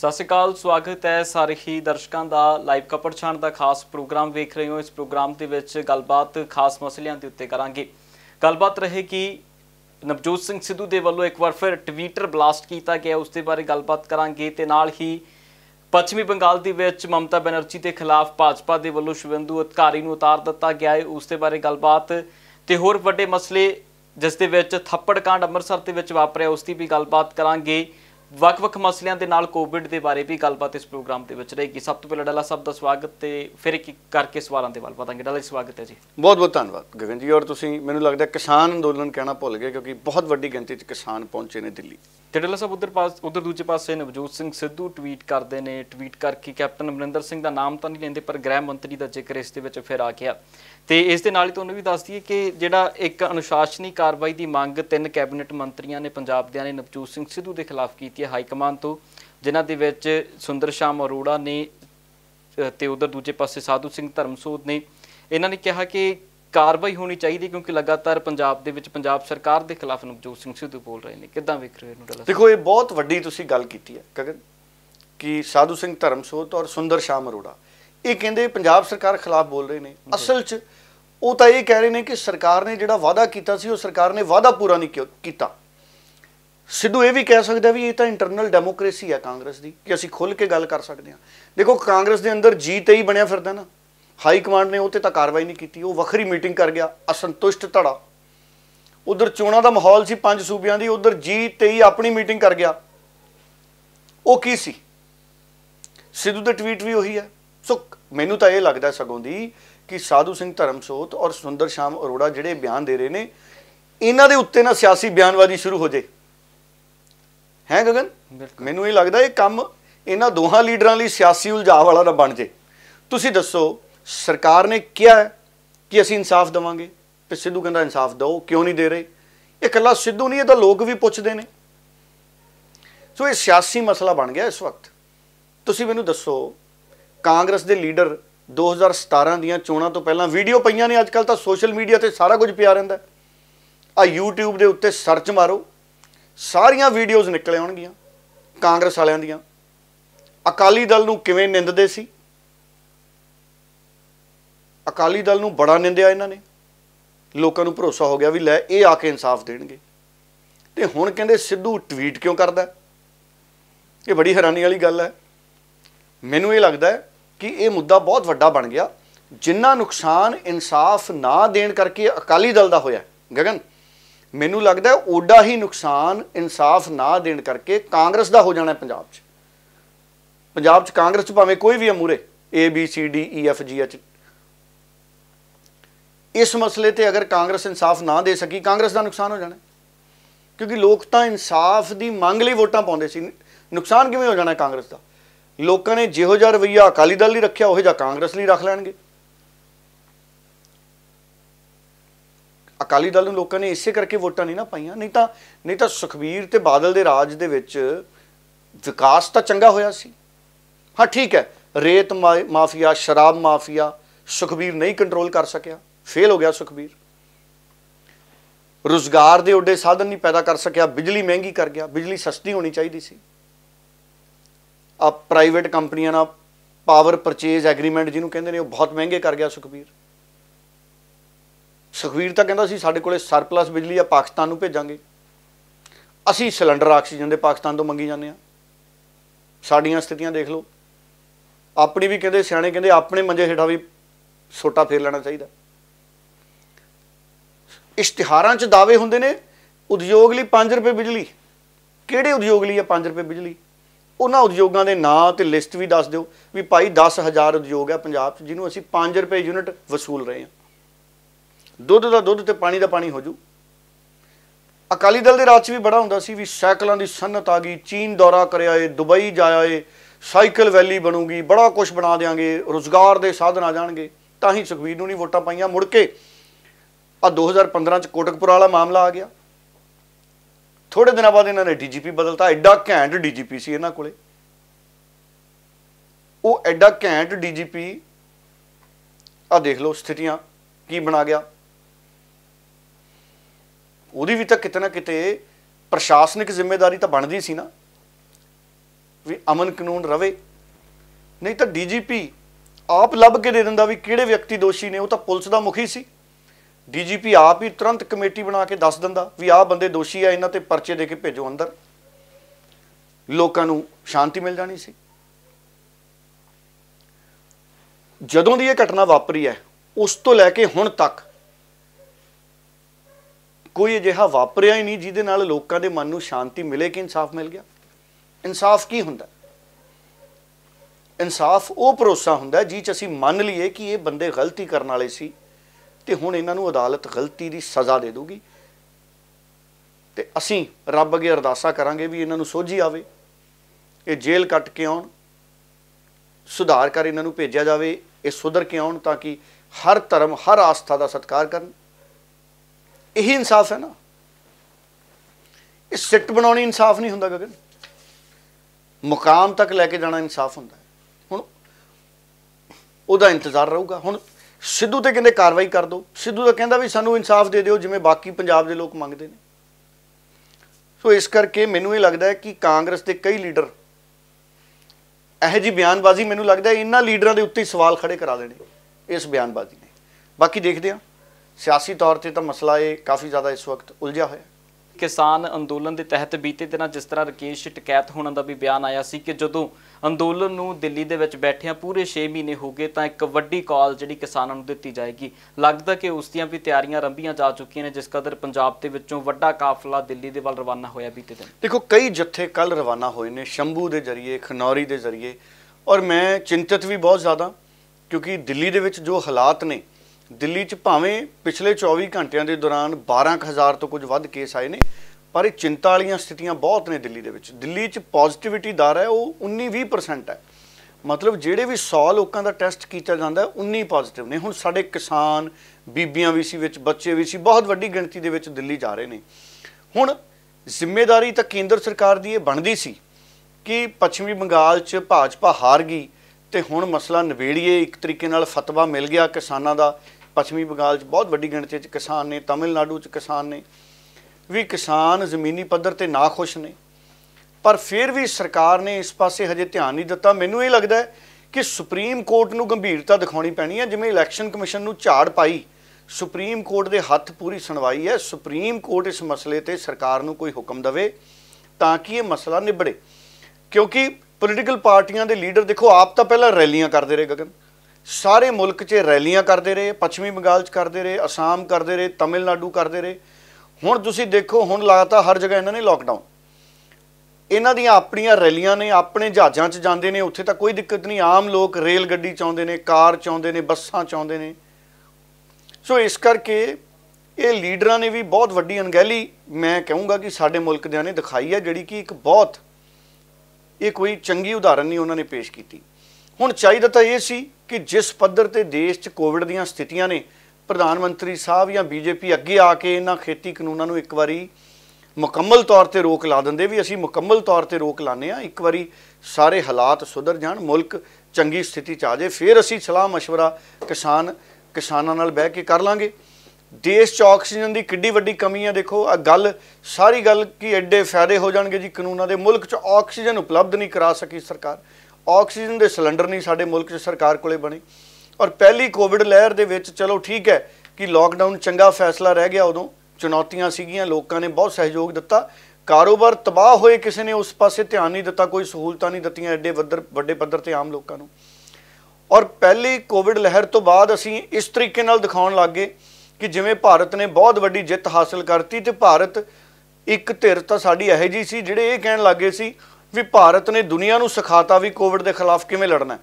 ਸਤਿ ਸ਼੍ਰੀ ਅਕਾਲ ਸਵਾਗਤ ਹੈ ਸਾਰੇ ਹੀ ਦਰਸ਼ਕਾਂ ਦਾ ਲਾਈਵ ਕਪੜ ਛਾਣ ਦਾ ਖਾਸ ਪ੍ਰੋਗਰਾਮ ਵੇਖ ਰਹੇ ਹੋ ਇਸ ਪ੍ਰੋਗਰਾਮ ਦੇ ਵਿੱਚ ਗੱਲਬਾਤ ਖਾਸ ਮਸਲਿਆਂ ਦੇ ਉੱਤੇ ਕਰਾਂਗੇ ਗੱਲਬਾਤ ਰਹੇਗੀ ਨਵਜੋਤ ਸਿੰਘ ਸਿੱਧੂ ਦੇ ਵੱਲੋਂ ਇੱਕ ਵਾਰ ਫਿਰ ਟਵਿੱਟਰ ਬਲਾਸਟ ਕੀਤਾ ਗਿਆ ਉਸ ਦੇ ਬਾਰੇ ਗੱਲਬਾਤ ਕਰਾਂਗੇ ਤੇ ਨਾਲ ਹੀ ਪੱਛਮੀ ਬੰਗਾਲ ਦੇ ਵਿੱਚ ਮਮਤਾ ਬੈਨਰਜੀ ਦੇ ਖਿਲਾਫ ਭਾਜਪਾ ਦੇ ਵੱਲੋਂ ਸ਼ਵਿੰਦੂ ਅਧਿਕਾਰੀ ਨੂੰ ਉਤਾਰ ਦਿੱਤਾ ਗਿਆ ਹੈ ਉਸ ਦੇ ਬਾਰੇ ਗੱਲਬਾਤ ਤੇ ਹੋਰ ਵੱਡੇ ਮਸਲੇ ਜਿਸ ਦੇ ਵਿੱਚ ਥੱਪੜ ਕਾਂਡ ਅੰਮ੍ਰਿਤਸਰ ਦੇ ਵਿੱਚ ਵਾਪਰਿਆ ਉਸ ਦੀ ਵੀ ਗੱਲਬਾਤ ਕਰਾਂਗੇ ਵੱਖ-ਵੱਖ ਮਸਲਿਆਂ ਦੇ ਨਾਲ ਕੋਵਿਡ ਦੇ ਬਾਰੇ ਵੀ ਗੱਲਬਾਤ ਇਸ ਪ੍ਰੋਗਰਾਮ ਦੇ ਵਿੱਚ ਰਹੇਗੀ ਸਭ ਤੋਂ ਪਹਿਲਾਂ ਡਾਲਾ ਸਾਹਿਬ ਦਾ ਸਵਾਗਤ ਤੇ ਫਿਰ ਇੱਕ ਕਰਕੇ ਸਵਾਲਾਂ ਦੇ ਵੱਲ ਪਤਾਂਗੇ ਡਾਲਾ ਜੀ ਸਵਾਗਤ ਹੈ ਜੀ ਬਹੁਤ-ਬਹੁਤ ਧੰਨਵਾਦ ਗਗਨ ਜੀ ਔਰ ਤੁਸੀਂ ਮੈਨੂੰ ਲੱਗਦਾ ਕਿਸਾਨ ਅੰਦੋਲਨ ਕਹਿਣਾ ਭੁੱਲ ਗਏ ਕਿਉਂਕਿ ਬਹੁਤ ਵੱਡੀ ਗਿਣਤੀ 'ਚ ਕਿਸਾਨ ਪਹੁੰਚੇ ਨੇ ਦਿੱਲੀ ਤੇ ਡਾਲਾ ਸਾਹਿਬ ਉਧਰ ਪਾਸ ਉਧਰ ਦੂਜੇ ਪਾਸੇ ਨਵਜੋਤ ਸਿੰਘ ਸਿੱਧੂ ਟਵੀਟ ਕਰਦੇ ਨੇ ਟਵੀਟ ਕਰਕੇ ਕੈਪਟਨ ਅਮਰਿੰਦਰ ਸਿੰਘ ਦਾ ਨਾਮ ਤਾਂ ਨਹੀਂ ਲੈਂਦੇ ਪਰ ਗ੍ਰਹਿ ਮੰਤਰੀ ਦਾ ਜ਼ਿਕਰ ਇਸ ਦੇ ਵਿੱਚ ਫਿਰ ਆ ਗਿਆ ਤੇ ਇਸ ਦੇ ਨਾਲ ਹੀ ਤੁਹਾਨੂੰ ਵੀ ਦੱਸ ਦਈਏ ਕਿ ਜਿਹੜਾ ਇੱਕ ਅਨੁਸ਼ਾਸਨੀ ਕਾਰਵਾਈ ਦੀ ਮੰਗ ਤਿੰਨ ਕੈਬਨਿਟ ਮੰਤਰੀਆਂ ਨੇ ਪੰਜਾਬ ਦੇ ਨੇ ਨਵਜੋਤ ਸਿੰਘ ਸਿੱਧੂ ਦੇ ਖਿਲਾਫ ਕੀਤੀ ਹੈ ਹਾਈ ਕਮਾਂਡ ਤੋਂ ਜਿਨ੍ਹਾਂ ਦੇ ਵਿੱਚ ਸੁੰਦਰ ਸ਼ਾਮ ਅਰੋੜਾ ਨੇ ਤੇ ਉਧਰ ਦੂਜੇ ਪਾਸੇ ਸਾਧੂ ਸਿੰਘ ਧਰਮਸੋਧ ਨੇ ਇਹਨਾਂ ਨੇ ਕਿਹਾ ਕਿ ਕਾਰਵਾਈ ਹੋਣੀ ਚਾਹੀਦੀ ਕਿਉਂਕਿ ਲਗਾਤਾਰ ਪੰਜਾਬ ਦੇ ਵਿੱਚ ਪੰਜਾਬ ਸਰਕਾਰ ਦੇ ਖਿਲਾਫ ਨਵਜੋਤ ਸਿੰਘ ਸਿੱਧੂ ਬੋਲ ਰਹੇ ਨੇ ਕਿਦਾਂ ਵੇਖ ਰਹੇ ਨੂੰ ਦੇਖੋ ਇਹ ਬਹੁਤ ਵੱਡੀ ਤੁਸੀਂ ਗੱਲ ਕੀਤੀ ਹੈ ਕਗਨ ਕਿ ਸਾਧੂ ਸਿੰਘ ਧਰਮਸੋਧ ਔਰ ਸੁੰਦਰ ਸ਼ਾਮ ਅਰੋੜਾ ਇਹ ਕਹਿੰਦੇ ਪੰਜਾਬ ਸਰਕਾਰ ਖਿਲਾਫ ਬੋਲ ਰਹੇ ਨੇ ਅਸਲ 'ਚ ਉਹ ਤਾਂ ਇਹ ਕਹਿ ਰਹੇ ਨੇ ਕਿ ਸਰਕਾਰ ਨੇ ਜਿਹੜਾ ਵਾਅਦਾ ਕੀਤਾ ਸੀ ਉਹ ਸਰਕਾਰ ਨੇ ਵਾਅਦਾ ਪੂਰਾ ਨਹੀਂ ਕੀਤਾ ਸਿੱਧੂ ਇਹ ਵੀ ਕਹਿ ਸਕਦਾ ਵੀ ਇਹ ਤਾਂ ਇੰਟਰਨਲ ਡੈਮੋਕ੍ਰੇਸੀ ਹੈ ਕਾਂਗਰਸ ਦੀ ਕਿ ਅਸੀਂ ਖੁੱਲ ਕੇ ਗੱਲ ਕਰ ਸਕਦੇ ਹਾਂ ਦੇਖੋ ਕਾਂਗਰਸ ਦੇ ਅੰਦਰ ਜੀ ਤੇ ਹੀ ਬਣਿਆ ਫਿਰਦਾ ਨਾ ਹਾਈ ਕਮਾਂਡ ਨੇ ਉੱਤੇ ਤਾਂ ਕਾਰਵਾਈ ਨਹੀਂ ਕੀਤੀ ਉਹ ਵੱਖਰੀ ਮੀਟਿੰਗ ਕਰ ਗਿਆ ਅਸੰਤੁਸ਼ਟ ਧੜਾ ਉਧਰ ਚੋਣਾਂ ਦਾ ਮਾਹੌਲ ਸੀ ਪੰਜ ਸੂਬਿਆਂ ਦੀ ਉਧਰ ਜੀ ਹੀ ਆਪਣੀ ਮੀਟਿੰਗ ਕਰ ਗਿਆ ਉਹ ਕੀ ਸੀ ਸਿੱਧੂ ਦਾ ਟਵੀਟ ਵੀ ਉਹੀ ਹੈ ਸੋ ਮੈਨੂੰ ਤਾਂ ਇਹ ਲੱਗਦਾ ਸਗੋਂ ਦੀ ਕਿ ਸਾਧੂ ਸਿੰਘ ਧਰਮਸੋਤ ਔਰ ਸੁੰਦਰ ਸ਼ਾਮ ਅਰੋੜਾ ਜਿਹੜੇ ਬਿਆਨ ਦੇ ਰਹੇ ਨੇ ਇਹਨਾਂ ਦੇ ਉੱਤੇ ਨਾ ਸਿਆਸੀ ਬਿਆਨਬਾਜ਼ੀ ਸ਼ੁਰੂ ਹੋ ਜੇ ਹੈ ਗਗਨ ਮੈਨੂੰ ਇਹ ਲੱਗਦਾ ਇਹ ਕੰਮ ਇਹਨਾਂ ਦੋਹਾਂ ਲੀਡਰਾਂ ਲਈ ਸਿਆਸੀ ਉਲਝਾਅ ਵਾਲਾ ਨਾ ਬਣ ਜੇ ਤੁਸੀਂ ਦੱਸੋ ਸਰਕਾਰ ਨੇ ਕਿਹਾ ਕਿ ਅਸੀਂ ਇਨਸਾਫ ਦਵਾਂਗੇ ਤੇ ਸਿੱਧੂ ਕਹਿੰਦਾ ਇਨਸਾਫ ਦਿਓ ਕਿਉਂ ਨਹੀਂ ਦੇ ਰਹੇ ਇਹ ਕੱਲਾ ਸਿੱਧੂ ਨਹੀਂ ਇਹ ਤਾਂ ਲੋਕ ਵੀ ਪੁੱਛਦੇ ਨੇ ਸੋ ਇਹ ਸਿਆਸੀ ਮਸਲਾ ਬਣ ਗਿਆ ਇਸ ਵਕਤ ਤੁਸੀਂ ਮੈਨੂੰ ਦੱਸੋ ਕਾਂਗਰਸ ਦੇ ਲੀਡਰ 2017 ਦੀਆਂ ਚੋਣਾਂ ਤੋਂ ਪਹਿਲਾਂ ਵੀਡੀਓ ਪਈਆਂ ਨੇ ਅੱਜ ਕੱਲ ਤਾਂ ਸੋਸ਼ਲ ਮੀਡੀਆ ਤੇ ਸਾਰਾ ਕੁਝ ਪਿਆ ਰਹਿੰਦਾ ਆ YouTube ਦੇ ਉੱਤੇ ਸਰਚ ਮਾਰੋ ਸਾਰੀਆਂ ਵੀਡੀਓਜ਼ ਨਿਕਲ ਆਉਣਗੀਆਂ ਕਾਂਗਰਸ ਵਾਲਿਆਂ ਦੀਆਂ ਅਕਾਲੀ ਦਲ ਨੂੰ ਕਿਵੇਂ ਨਿੰਦਦੇ ਸੀ ਅਕਾਲੀ ਦਲ ਨੂੰ ਬੜਾ ਨਿੰਦਿਆ ਇਹਨਾਂ ਨੇ ਲੋਕਾਂ ਨੂੰ ਭਰੋਸਾ ਹੋ ਗਿਆ ਵੀ ਲੈ ਇਹ ਆ ਕੇ ਇਨਸਾਫ ਦੇਣਗੇ ਤੇ ਹੁਣ ਕਹਿੰਦੇ ਸਿੱਧੂ ਟਵੀਟ ਕਿਉਂ ਕਰਦਾ ਇਹ ਬੜੀ ਹੈਰਾਨੀ ਵਾਲੀ ਗੱਲ ਹੈ ਮੈਨੂੰ ਇਹ ਲੱਗਦਾ ਹੈ ਕਿ ਇਹ ਮੁੱਦਾ ਬਹੁਤ ਵੱਡਾ ਬਣ ਗਿਆ ਜਿੰਨਾ ਨੁਕਸਾਨ ਇਨਸਾਫ ਨਾ ਦੇਣ ਕਰਕੇ ਅਕਾਲੀ ਦਲ ਦਾ ਹੋਇਆ ਗਗਨ ਮੈਨੂੰ ਲੱਗਦਾ ਹੈ ਓਡਾ ਹੀ ਨੁਕਸਾਨ ਇਨਸਾਫ ਨਾ ਦੇਣ ਕਰਕੇ ਕਾਂਗਰਸ ਦਾ ਹੋ ਜਾਣਾ ਪੰਜਾਬ 'ਚ ਪੰਜਾਬ 'ਚ ਕਾਂਗਰਸ 'ਚ ਭਾਵੇਂ ਕੋਈ ਵੀ ਅਮੂਰੇ A B C D E F G H ਇਸ ਮਸਲੇ ਤੇ ਅਗਰ ਕਾਂਗਰਸ ਇਨਸਾਫ ਨਾ ਦੇ ਸਕੀ ਕਾਂਗਰਸ ਦਾ ਨੁਕਸਾਨ ਹੋ ਜਾਣਾ ਕਿਉਂਕਿ ਲੋਕ ਤਾਂ ਇਨਸਾਫ ਦੀ ਮੰਗ ਲਈ ਵੋਟਾਂ ਪਾਉਂਦੇ ਸੀ ਨੁਕਸਾਨ ਕਿਵੇਂ ਹੋ ਜਾਣਾ ਕਾਂਗਰਸ ਦਾ ਲੋਕਾਂ ਨੇ ਜਿਹੋ ਜਿਹਾ ਰਵਈਆ ਅਕਾਲੀ ਦਲ ਲਈ ਰੱਖਿਆ ਉਹੋ ਜਿਹਾ ਕਾਂਗਰਸ ਲਈ ਰੱਖ ਲੈਣਗੇ ਅਕਾਲੀ ਦਲ ਨੂੰ ਲੋਕਾਂ ਨੇ ਇਸੇ ਕਰਕੇ ਵੋਟਾਂ ਨਹੀਂ ਨਾ ਪਾਈਆਂ ਨਹੀਂ ਤਾਂ ਨਹੀਂ ਤਾਂ ਸੁਖਬੀਰ ਤੇ ਬਾਦਲ ਦੇ ਰਾਜ ਦੇ ਵਿੱਚ ਵਿਕਾਸ ਤਾਂ ਚੰਗਾ ਹੋਇਆ ਸੀ ਹਾਂ ਠੀਕ ਹੈ ਰੇਤ ਮਾਫੀਆ ਸ਼ਰਾਬ ਮਾਫੀਆ ਸੁਖਬੀਰ ਨਹੀਂ ਕੰਟਰੋਲ ਕਰ ਸਕਿਆ ਫੇਲ ਹੋ ਗਿਆ ਸੁਖਬੀਰ ਰੋਜ਼ਗਾਰ ਦੇ ਓਡੇ ਸਾਧਨ ਨਹੀਂ ਪੈਦਾ ਕਰ ਸਕਿਆ ਬਿਜਲੀ ਮਹਿੰਗੀ ਕਰ ਗਿਆ ਬਿਜਲੀ ਸਸਤੀ ਹੋਣੀ ਚਾਹੀਦੀ ਸੀ ਪ੍ਰਾਈਵੇਟ ਕੰਪਨੀਆਂ ਨਾਲ ਪਾਵਰ ਪਰਚੇਜ਼ ਐਗਰੀਮੈਂਟ ਜਿਹਨੂੰ ਕਹਿੰਦੇ ਨੇ ਉਹ ਬਹੁਤ ਮਹਿੰਗੇ ਕਰ ਗਿਆ ਸੁਖਵੀਰ ਸੁਖਵੀਰ ਤਾਂ ਕਹਿੰਦਾ ਸੀ ਸਾਡੇ ਕੋਲੇ ਸਰਪਲਸ ਬਿਜਲੀ ਆ ਪਾਕਿਸਤਾਨ ਨੂੰ ਭੇਜਾਂਗੇ ਅਸੀਂ ਸਿਲੰਡਰ ਆਕਸੀਜਨ ਦੇ ਪਾਕਿਸਤਾਨ ਤੋਂ ਮੰਗੀ ਜਾਂਦੇ ਆ ਸਾਡੀਆਂ ਸਥਿਤੀਆਂ ਦੇਖ ਲਓ ਆਪਣੀ ਵੀ ਕਹਿੰਦੇ ਸਿਆਣੇ ਕਹਿੰਦੇ ਆਪਣੇ ਮੰਜੇ ਹੇਠਾਂ ਵੀ ਸੋਟਾ ਫੇਰ ਲੈਣਾ ਚਾਹੀਦਾ ਇਸ਼ਤਿਹਾਰਾਂ 'ਚ ਦਾਅਵੇ ਹੁੰਦੇ ਨੇ ਉਦਯੋਗ ਲਈ 5 ਰੁਪਏ ਬਿਜਲੀ ਕਿਹੜੇ ਉਦਯੋਗ ਲਈ ਆ 5 ਰੁਪਏ ਬਿਜਲੀ ਉਹਨਾਂ ਉਦਯੋਗਾਂ ਦੇ ਨਾਂ ਤੇ ਲਿਸਟ ਵੀ ਦੱਸ ਦਿਓ ਵੀ ਭਾਈ 10000 ਉਦਯੋਗ ਹੈ ਪੰਜਾਬ 'ਚ ਜਿਹਨੂੰ ਅਸੀਂ 5 ਰੁਪਏ ਯੂਨਿਟ ਵਸੂਲ ਰਹੇ ਹਾਂ ਦੁੱਧ ਦਾ ਦੁੱਧ ਤੇ ਪਾਣੀ ਦਾ ਪਾਣੀ ਹੋ ਜੂ ਅਕਾਲੀ ਦਲ ਦੇ ਰਾਜ 'ਚ ਵੀ ਬੜਾ ਹੁੰਦਾ ਸੀ ਵੀ ਸਾਈਕਲਾਂ ਦੀ ਸਨਤ ਆ ਗਈ ਚੀਨ ਦੌਰਾ ਕਰਿਆ ਏ ਦੁਬਈ ਜਾਇਆ ਏ ਸਾਈਕਲ ਵੈਲੀ ਬਣੂਗੀ ਬੜਾ ਕੁਝ ਬਣਾ ਦੇਾਂਗੇ ਰੋਜ਼ਗਾਰ ਦੇ ਸਾਧਨ ਆ ਜਾਣਗੇ ਤਾਂ ਹੀ ਸੁਖਵੀਰ ਨੂੰ ਨਹੀਂ ਵੋਟਾਂ ਪਾਈਆਂ ਮੁੜ ਕੇ ਆ 2015 'ਚ ਕੋਟਕਪੁਰ ਵਾਲਾ ਮਾਮਲਾ ਆ ਗਿਆ ਥੋੜੇ ਦਿਨਾਂ ਬਾਅਦ ਇਹਨਾਂ ਨੇ ਡੀਜੀਪੀ ਬਦਲਤਾ ਐਡਾ ਘੈਂਟ ਡੀਜੀਪੀ ਸੀ ਇਹਨਾਂ ਕੋਲੇ ਉਹ ਐਡਾ ਘੈਂਟ ਡੀਜੀਪੀ ਆ ਦੇਖ ਲਓ ਸਥਿਤੀਆਂ ਕੀ ਬਣਾ ਗਿਆ ਉਹਦੀ ਵੀ ਤਾਂ ਕਿਤਨਾ ਕਿਤੇ ਪ੍ਰਸ਼ਾਸਨਿਕ ਜ਼ਿੰਮੇਵਾਰੀ ਤਾਂ ਬਣਦੀ ਸੀ ਨਾ ਵੀ ਅਮਨ ਕਾਨੂੰਨ ਰਵੇ ਨਹੀਂ ਤਾਂ ਡੀਜੀਪੀ ਆਪ ਲੱਭ ਕੇ ਦੇ ਦਿੰਦਾ ਵੀ ਕਿਹੜੇ ਵਿਅਕਤੀ ਦੋਸ਼ੀ ਨੇ ਉਹ ਤਾਂ ਪੁਲਿਸ ਦਾ ਮੁਖੀ ਸੀ ਡੀਜੀਪੀ ਆਪ ਹੀ ਤੁਰੰਤ ਕਮੇਟੀ ਬਣਾ ਕੇ ਦੱਸ ਦਿੰਦਾ ਵੀ ਆਹ ਬੰਦੇ ਦੋਸ਼ੀ ਆ ਇਹਨਾਂ ਤੇ ਪਰਚੇ ਦੇ ਕੇ ਭੇਜੋ ਅੰਦਰ ਲੋਕਾਂ ਨੂੰ ਸ਼ਾਂਤੀ ਮਿਲ ਜਾਣੀ ਸੀ ਜਦੋਂ ਦੀ ਇਹ ਘਟਨਾ ਵਾਪਰੀ ਹੈ ਉਸ ਤੋਂ ਲੈ ਕੇ ਹੁਣ ਤੱਕ ਕੋਈ ਅਜਿਹਾ ਵਾਪਰਿਆ ਹੀ ਨਹੀਂ ਜਿਹਦੇ ਨਾਲ ਲੋਕਾਂ ਦੇ ਮਨ ਨੂੰ ਸ਼ਾਂਤੀ ਮਿਲੇ ਕਿ ਇਨਸਾਫ ਮਿਲ ਗਿਆ ਇਨਸਾਫ ਕੀ ਹੁੰਦਾ ਇਨਸਾਫ ਉਹ ਭਰੋਸਾ ਹੁੰਦਾ ਜਿਸ ਚ ਅਸੀਂ ਮੰਨ ਲਈਏ ਕਿ ਇਹ ਬੰਦੇ ਗਲਤੀ ਕਰਨ ਵਾਲੇ ਸੀ ਤੇ ਹੁਣ ਇਹਨਾਂ ਨੂੰ ਅਦਾਲਤ ਗਲਤੀ ਦੀ ਸਜ਼ਾ ਦੇ ਦੂਗੀ ਤੇ ਅਸੀਂ ਰੱਬ ਅੱਗੇ ਅਰਦਾਸਾ ਕਰਾਂਗੇ ਵੀ ਇਹਨਾਂ ਨੂੰ ਸੋਝੀ ਆਵੇ ਇਹ ਜੇਲ੍ਹ ਕੱਟ ਕੇ ਆਉਣ ਸੁਧਾਰ ਕਰ ਇਹਨਾਂ ਨੂੰ ਭੇਜਿਆ ਜਾਵੇ ਇਹ ਸੁਧਰ ਕੇ ਆਉਣ ਤਾਂ ਕਿ ਹਰ ਧਰਮ ਹਰ ਆਸਥਾ ਦਾ ਸਤਿਕਾਰ ਕਰਨ ਇਹੀ ਇਨਸਾਫ ਹੈ ਨਾ ਇਹ ਸਿੱਟ ਬਣਾਉਣੀ ਇਨਸਾਫ ਨਹੀਂ ਹੁੰਦਾ ਗਗਨ ਮੁਕਾਮ ਤੱਕ ਲੈ ਕੇ ਜਾਣਾ ਇਨਸਾਫ ਹੁੰਦਾ ਹੁਣ ਉਹਦਾ ਇੰਤਜ਼ਾਰ ਰਹੂਗਾ ਹੁਣ ਸਿੱਧੂ ਤੇ ਕਹਿੰਦੇ ਕਾਰਵਾਈ ਕਰ ਦਿਓ ਸਿੱਧੂ ਤਾਂ ਕਹਿੰਦਾ ਵੀ ਸਾਨੂੰ ਇਨਸਾਫ ਦੇ ਦਿਓ ਜਿਵੇਂ ਬਾਕੀ ਪੰਜਾਬ ਦੇ ਲੋਕ ਮੰਗਦੇ ਨੇ ਸੋ ਇਸ ਕਰਕੇ ਮੈਨੂੰ ਇਹ ਲੱਗਦਾ ਹੈ ਕਿ ਕਾਂਗਰਸ ਦੇ ਕਈ ਲੀਡਰ ਇਹੋ ਜੀ ਬਿਆਨਬਾਜ਼ੀ ਮੈਨੂੰ ਲੱਗਦਾ ਇਹਨਾਂ ਲੀਡਰਾਂ ਦੇ ਉੱਤੇ ਸਵਾਲ ਖੜੇ ਕਰਾ ਦੇਣੇ ਇਸ ਬਿਆਨਬਾਜ਼ੀ ਨੇ ਬਾਕੀ ਦੇਖਦੇ ਹਾਂ ਸਿਆਸੀ ਤੌਰ ਤੇ ਤਾਂ ਮਸਲਾ ਇਹ ਕਾਫੀ ਜ਼ਿਆਦਾ ਇਸ ਵਕਤ ਉਲਝਿਆ ਹੋਇਆ ਕਿਸਾਨ ਅੰਦੋਲਨ ਦੇ ਤਹਿਤ ਬੀਤੇ ਦਿਨਾਂ ਜਿਸ ਤਰ੍ਹਾਂ ਰਕੇਸ਼ ਟਕੈਤ ਹੋਣ ਦਾ ਵੀ ਬਿਆਨ ਆਇਆ ਸੀ ਕਿ ਜਦੋਂ ਅੰਦੋਲਨ ਨੂੰ ਦਿੱਲੀ ਦੇ ਵਿੱਚ ਬੈਠਿਆਂ ਪੂਰੇ 6 ਮਹੀਨੇ ਹੋ ਗਏ ਤਾਂ ਇੱਕ ਵੱਡੀ ਕਾਲ ਜਿਹੜੀ ਕਿਸਾਨਾਂ ਨੂੰ ਦਿੱਤੀ ਜਾਏਗੀ ਲੱਗਦਾ ਕਿ ਉਸ ਦੀਆਂ ਵੀ ਤਿਆਰੀਆਂ ਰੰਭੀਆਂ ਜਾ ਚੁੱਕੀਆਂ ਨੇ ਜਿਸ ਕਦਰ ਪੰਜਾਬ ਦੇ ਵਿੱਚੋਂ ਵੱਡਾ ਕਾਫਲਾ ਦਿੱਲੀ ਦੇ ਵੱਲ ਰਵਾਨਾ ਹੋਇਆ ਬੀਤੇ ਦਿਨ ਦੇਖੋ ਕਈ ਜੱਥੇ ਕੱਲ ਰਵਾਨਾ ਹੋਏ ਨੇ ਸ਼ੰਭੂ ਦੇ ਜ਼ਰੀਏ ਖਨੌਰੀ ਦੇ ਜ਼ਰੀਏ ਔਰ ਮੈਂ ਚਿੰਤਤ ਵੀ ਬਹੁਤ ਜ਼ਿਆਦਾ ਕਿਉਂਕਿ ਦਿੱਲੀ ਦੇ ਵਿੱਚ ਜੋ ਹਾਲਾਤ ਨੇ ਦਿੱਲੀ 'ਚ ਭਾਵੇਂ ਪਿਛਲੇ 24 ਘੰਟਿਆਂ ਦੇ ਦੌਰਾਨ 12000 ਤੋਂ ਕੁਝ ਵੱਧ ਕੇਸ ਆਏ ਨੇ ਪਰ ਇਹ ਚਿੰਤਾ ਵਾਲੀਆਂ ਸਥਿਤੀਆਂ ਬਹੁਤ ਨੇ ਦਿੱਲੀ ਦੇ ਵਿੱਚ ਦਿੱਲੀ 'ਚ ਪੋਜ਼ਿਟਿਵਿਟੀ ਦਰ ਹੈ ਉਹ 19-20% ਹੈ ਮਤਲਬ ਜਿਹੜੇ ਵੀ 100 ਲੋਕਾਂ ਦਾ ਟੈਸਟ ਕੀਤਾ ਜਾਂਦਾ 19 ਪੋਜ਼ਿਟਿਵ ਨੇ ਹੁਣ ਸਾਡੇ ਕਿਸਾਨ ਬੀਬੀਆਂ ਵੀ ਸੀ ਵਿੱਚ ਬੱਚੇ ਵੀ ਸੀ ਬਹੁਤ ਵੱਡੀ ਗਿਣਤੀ ਦੇ ਵਿੱਚ ਦਿੱਲੀ ਜਾ ਰਹੇ ਨੇ ਹੁਣ ਜ਼ਿੰਮੇਵਾਰੀ ਤਾਂ ਕੇਂਦਰ ਸਰਕਾਰ ਦੀ ਇਹ ਬਣਦੀ ਸੀ ਕਿ ਪੱਛਮੀ ਬੰਗਾਲ 'ਚ ਭਾਜਪਾ ਹਾਰ ਗਈ ਤੇ ਹੁਣ ਮਸਲਾ ਨਵੇੜੀਏ ਇੱਕ ਤਰੀਕੇ ਨਾਲ ਫਤਵਾ ਮਿਲ ਗਿਆ ਕਿਸਾਨਾਂ ਦਾ ਪੱਛਮੀ ਬੰਗਾਲ 'ਚ ਬਹੁਤ ਵੱਡੀ ਗਿਣਤੀ 'ਚ ਕਿਸਾਨ ਨੇ ਤਾਮਿਲਨਾਡੂ 'ਚ ਕਿਸਾਨ ਨੇ ਵੀ ਕਿਸਾਨ ਜ਼ਮੀਨੀ ਪੱਧਰ ਤੇ ਨਾ ਖੁਸ਼ ਨੇ ਪਰ ਫਿਰ ਵੀ ਸਰਕਾਰ ਨੇ ਇਸ ਪਾਸੇ ਹਜੇ ਧਿਆਨ ਨਹੀਂ ਦਿੱਤਾ ਮੈਨੂੰ ਇਹ ਲੱਗਦਾ ਹੈ ਕਿ ਸੁਪਰੀਮ ਕੋਰਟ ਨੂੰ ਗੰਭੀਰਤਾ ਦਿਖਾਉਣੀ ਪੈਣੀ ਹੈ ਜਿਵੇਂ ਇਲੈਕਸ਼ਨ ਕਮਿਸ਼ਨ ਨੂੰ ਝਾੜ ਪਾਈ ਸੁਪਰੀਮ ਕੋਰਟ ਦੇ ਹੱਥ ਪੂਰੀ ਸੁਣਵਾਈ ਹੈ ਸੁਪਰੀਮ ਕੋਰਟ ਇਸ ਮਸਲੇ ਤੇ ਸਰਕਾਰ ਨੂੰ ਕੋਈ ਹੁਕਮ ਦਵੇ ਤਾਂ ਕਿ ਇਹ ਮਸਲਾ ਨਿਬੜੇ ਕਿਉਂਕਿ ਪੋਲੀਟੀਕਲ ਪਾਰਟੀਆਂ ਦੇ ਲੀਡਰ ਦੇਖੋ ਆਪ ਤਾਂ ਪਹਿਲਾਂ ਰੈਲੀਆਂ ਕਰਦੇ ਰਹੇ ਗਗਨ ਸਾਰੇ ਮੁਲਕ 'ਚ ਰੈਲੀਆਂ ਕਰਦੇ ਰਹੇ ਪੱਛਮੀ ਬੰਗਾਲ 'ਚ ਕਰਦੇ ਰਹੇ ਅਸਾਮ ਕਰਦੇ ਰਹੇ ਤਮਿਲਨਾਡੂ ਕਰਦੇ ਰਹੇ ਹੁਣ ਤੁਸੀਂ ਦੇਖੋ ਹੁਣ ਲਗਾਤਾਰ ਹਰ ਜਗ੍ਹਾ ਇਹਨਾਂ ਨੇ ਲਾਕਡਾਊਨ ਇਹਨਾਂ ਦੀਆਂ ਆਪਣੀਆਂ ਰੈਲੀਆਂ ਨੇ ਆਪਣੇ ਜਹਾਜ਼ਾਂ 'ਚ ਜਾਂਦੇ ਨੇ ਉੱਥੇ ਤਾਂ ਕੋਈ ਦਿੱਕਤ ਨਹੀਂ ਆਮ ਲੋਕ ਰੇਲ ਗੱਡੀ ਚਾਹੁੰਦੇ ਨੇ ਕਾਰ ਚਾਹੁੰਦੇ ਨੇ ਬੱਸਾਂ ਚਾਹੁੰਦੇ ਨੇ ਸੋ ਇਸ ਕਰਕੇ ਇਹ ਲੀਡਰਾਂ ਨੇ ਵੀ ਬਹੁਤ ਵੱਡੀ ਅਣਗਹਿਲੀ ਮੈਂ ਕਹੂੰਗਾ ਕਿ ਸਾਡੇ ਮੁਲਕ ਦੇ ਨੇ ਦਿਖਾਈ ਹੈ ਜਿਹੜੀ ਕਿ ਇੱਕ ਬਹੁਤ ਇਹ ਕੋਈ ਚੰਗੀ ਉਦਾਹਰਨ ਨਹੀਂ ਉਹਨਾਂ ਨੇ ਪੇਸ਼ ਕੀਤੀ ਹੁਣ ਚਾਹੀਦਾ ਤਾਂ ਇਹ ਸੀ ਕਿ ਜਿਸ ਪੱਧਰ ਤੇ ਦੇਸ਼ 'ਚ ਕੋਵਿਡ ਦੀਆਂ ਸਥਿਤੀਆਂ ਨੇ ਪ੍ਰਧਾਨ ਮੰਤਰੀ ਸਾਹਿਬ ਜਾਂ ਬੀਜੇਪੀ ਅੱਗੇ ਆ ਕੇ ਇਹਨਾਂ ਖੇਤੀ ਕਾਨੂੰਨਾਂ ਨੂੰ ਇੱਕ ਵਾਰੀ ਮੁਕੰਮਲ ਤੌਰ ਤੇ ਰੋਕ ਲਾ ਦਿੰਦੇ ਵੀ ਅਸੀਂ ਮੁਕੰਮਲ ਤੌਰ ਤੇ ਰੋਕ ਲਾਣੇ ਆ ਇੱਕ ਵਾਰੀ ਸਾਰੇ ਹਾਲਾਤ ਸੁਧਰ ਜਾਣ ਮੁਲਕ ਚੰਗੀ ਸਥਿਤੀ 'ਚ ਆ ਜਾਏ ਫਿਰ ਅਸੀਂ ਸਲਾਹ مشورہ ਕਿਸਾਨ ਕਿਸਾਨਾਂ ਨਾਲ ਬਹਿ ਕੇ ਕਰ ਲਾਂਗੇ ਦੇਸ਼ 'ਚ ਆਕਸੀਜਨ ਦੀ ਕਿੱਡੀ ਵੱਡੀ ਕਮੀ ਆ ਦੇਖੋ ਆ ਗੱਲ ਸਾਰੀ ਗੱਲ ਕੀ ਐਡੇ ਫਾਇਦੇ ਹੋ ਜਾਣਗੇ ਜੀ ਕਾਨੂੰਨਾਂ ਦੇ ਮੁਲਕ 'ਚ ਆਕਸੀਜਨ ਉਪਲਬਧ ਨਹੀਂ ਕਰਾ ਸਕੀ ਸਰਕਾਰ ਆਕਸੀਜਨ ਦੇ ਸਿਲੰਡਰ ਨਹੀਂ ਸਾਡੇ ਮੁਲਕ 'ਚ ਸਰਕਾਰ ਕੋਲੇ ਬਣੇ ਔਰ ਪਹਿਲੀ ਕੋਵਿਡ ਲਹਿਰ ਦੇ ਵਿੱਚ ਚਲੋ ਠੀਕ ਹੈ ਕਿ ਲਾਕਡਾਊਨ ਚੰਗਾ ਫੈਸਲਾ ਰਹਿ ਗਿਆ ਉਦੋਂ ਚੁਣੌਤੀਆਂ ਸੀਗੀਆਂ ਲੋਕਾਂ ਨੇ ਬਹੁਤ ਸਹਿਯੋਗ ਦਿੱਤਾ ਕਾਰੋਬਾਰ ਤਬਾਹ ਹੋਏ ਕਿਸੇ ਨੇ ਉਸ ਪਾਸੇ ਧਿਆਨ ਨਹੀਂ ਦਿੱਤਾ ਕੋਈ ਸਹੂਲਤਾਂ ਨਹੀਂ ਦਿੱਤੀਆਂ ਐਡੇ ਵੱਡੇ ਪੱਧਰ ਤੇ ਆਮ ਲੋਕਾਂ ਨੂੰ ਔਰ ਪਹਿਲੀ ਕੋਵਿਡ ਲਹਿਰ ਤੋਂ ਬਾਅਦ ਅਸੀਂ ਇਸ ਤਰੀਕੇ ਨਾਲ ਦਿਖਾਉਣ ਲੱਗੇ ਕਿ ਜਿਵੇਂ ਭਾਰਤ ਨੇ ਬਹੁਤ ਵੱਡੀ ਜਿੱਤ ਹਾਸਲ ਕਰਤੀ ਤੇ ਭਾਰਤ ਇੱਕ ਧਿਰ ਤਾਂ ਸਾਡੀ ਇਹੋ ਜੀ ਸੀ ਜਿਹੜੇ ਇਹ ਕਹਿਣ ਲੱਗੇ ਸੀ ਵੀ ਭਾਰਤ ਨੇ ਦੁਨੀਆ ਨੂੰ ਸਿਖਾਤਾ ਵੀ ਕੋਵਿਡ ਦੇ ਖਿਲਾਫ ਕਿਵੇਂ ਲੜਨਾ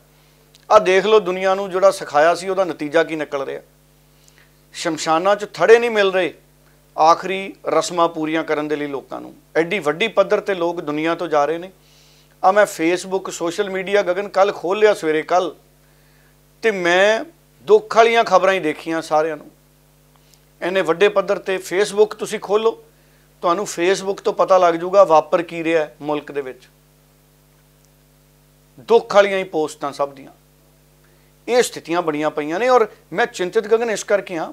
ਆ ਦੇਖ ਲਓ ਦੁਨੀਆ ਨੂੰ ਜਿਹੜਾ ਸਿਖਾਇਆ ਸੀ ਉਹਦਾ ਨਤੀਜਾ ਕੀ ਨਿਕਲ ਰਿਹਾ ਸ਼ਮਸ਼ਾਨਾਂ 'ਚ ਥੜੇ ਨਹੀਂ ਮਿਲ ਰਹੇ ਆਖਰੀ ਰਸਮਾਂ ਪੂਰੀਆਂ ਕਰਨ ਦੇ ਲਈ ਲੋਕਾਂ ਨੂੰ ਐਡੀ ਵੱਡੀ ਪੱਧਰ ਤੇ ਲੋਕ ਦੁਨੀਆ ਤੋਂ ਜਾ ਰਹੇ ਨੇ ਆ ਮੈਂ ਫੇਸਬੁੱਕ ਸੋਸ਼ਲ ਮੀਡੀਆ ਗਗਨ ਕੱਲ ਖੋਲ ਲਿਆ ਸਵੇਰੇ ਕੱਲ ਤੇ ਮੈਂ ਦੁੱਖ ਵਾਲੀਆਂ ਖਬਰਾਂ ਹੀ ਦੇਖੀਆਂ ਸਾਰਿਆਂ ਨੂੰ ਇਹਨੇ ਵੱਡੇ ਪੱਧਰ ਤੇ ਫੇਸਬੁੱਕ ਤੁਸੀਂ ਖੋਲੋ ਤੁਹਾਨੂੰ ਫੇਸਬੁੱਕ ਤੋਂ ਪਤਾ ਲੱਗ ਜਾਊਗਾ ਵਾਪਰ ਕੀ ਰਿਹਾ ਮੁਲਕ ਦੇ ਵਿੱਚ ਦੁੱਖ ਵਾਲੀਆਂ ਹੀ ਪੋਸਟਾਂ ਸਭ ਦੀਆਂ ਇਹ ਸਥਿਤੀਆਂ ਬਣੀਆਂ ਪਈਆਂ ਨੇ ਔਰ ਮੈਂ ਚਿੰਤਿਤ ਗਗਨ ਇਸ ਕਰਕੇ ਹਾਂ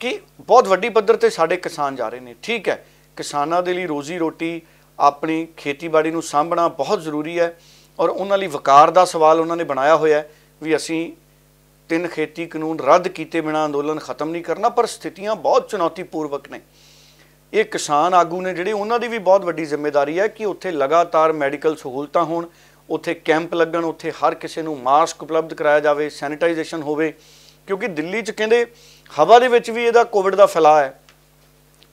ਕਿ ਬਹੁਤ ਵੱਡੀ ਪੱਧਰ ਤੇ ਸਾਡੇ ਕਿਸਾਨ ਜਾ ਰਹੇ ਨੇ ਠੀਕ ਹੈ ਕਿਸਾਨਾਂ ਦੇ ਲਈ ਰੋਜ਼ੀ ਰੋਟੀ ਆਪਣੀ ਖੇਤੀਬਾੜੀ ਨੂੰ ਸਾਂਭਣਾ ਬਹੁਤ ਜ਼ਰੂਰੀ ਹੈ ਔਰ ਉਹਨਾਂ ਲਈ ਵਕਾਰ ਦਾ ਸਵਾਲ ਉਹਨਾਂ ਨੇ ਬਣਾਇਆ ਹੋਇਆ ਵੀ ਅਸੀਂ ਤਿੰਨ ਖੇਤੀ ਕਾਨੂੰਨ ਰੱਦ ਕੀਤੇ ਬਿਨਾ ਅੰਦੋਲਨ ਖਤਮ ਨਹੀਂ ਕਰਨਾ ਪਰ ਸਥਿਤੀਆਂ ਬਹੁਤ ਚੁਣੌਤੀਪੂਰਵਕ ਨੇ ਇਹ ਕਿਸਾਨ ਆਗੂ ਨੇ ਜਿਹੜੇ ਉਹਨਾਂ ਦੀ ਵੀ ਬਹੁਤ ਵੱਡੀ ਜ਼ਿੰਮੇਵਾਰੀ ਹੈ ਕਿ ਉੱਥੇ ਲਗਾਤਾਰ ਮੈਡੀਕਲ ਸਹੂਲਤਾਂ ਹੋਣ ਉੱਥੇ ਕੈਂਪ ਲੱਗਣ ਉੱਥੇ ਹਰ ਕਿਸੇ ਨੂੰ ਮਾਸਕ ਉਪਲਬਧ ਕਰਾਇਆ ਜਾਵੇ ਸੈਨੀਟਾਈਜੇਸ਼ਨ ਹੋਵੇ ਕਿਉਂਕਿ ਦਿੱਲੀ 'ਚ ਕਹਿੰਦੇ ਹਵਾ ਦੇ ਵਿੱਚ ਵੀ ਇਹਦਾ ਕੋਵਿਡ ਦਾ ਫੈਲਾਅ ਹੈ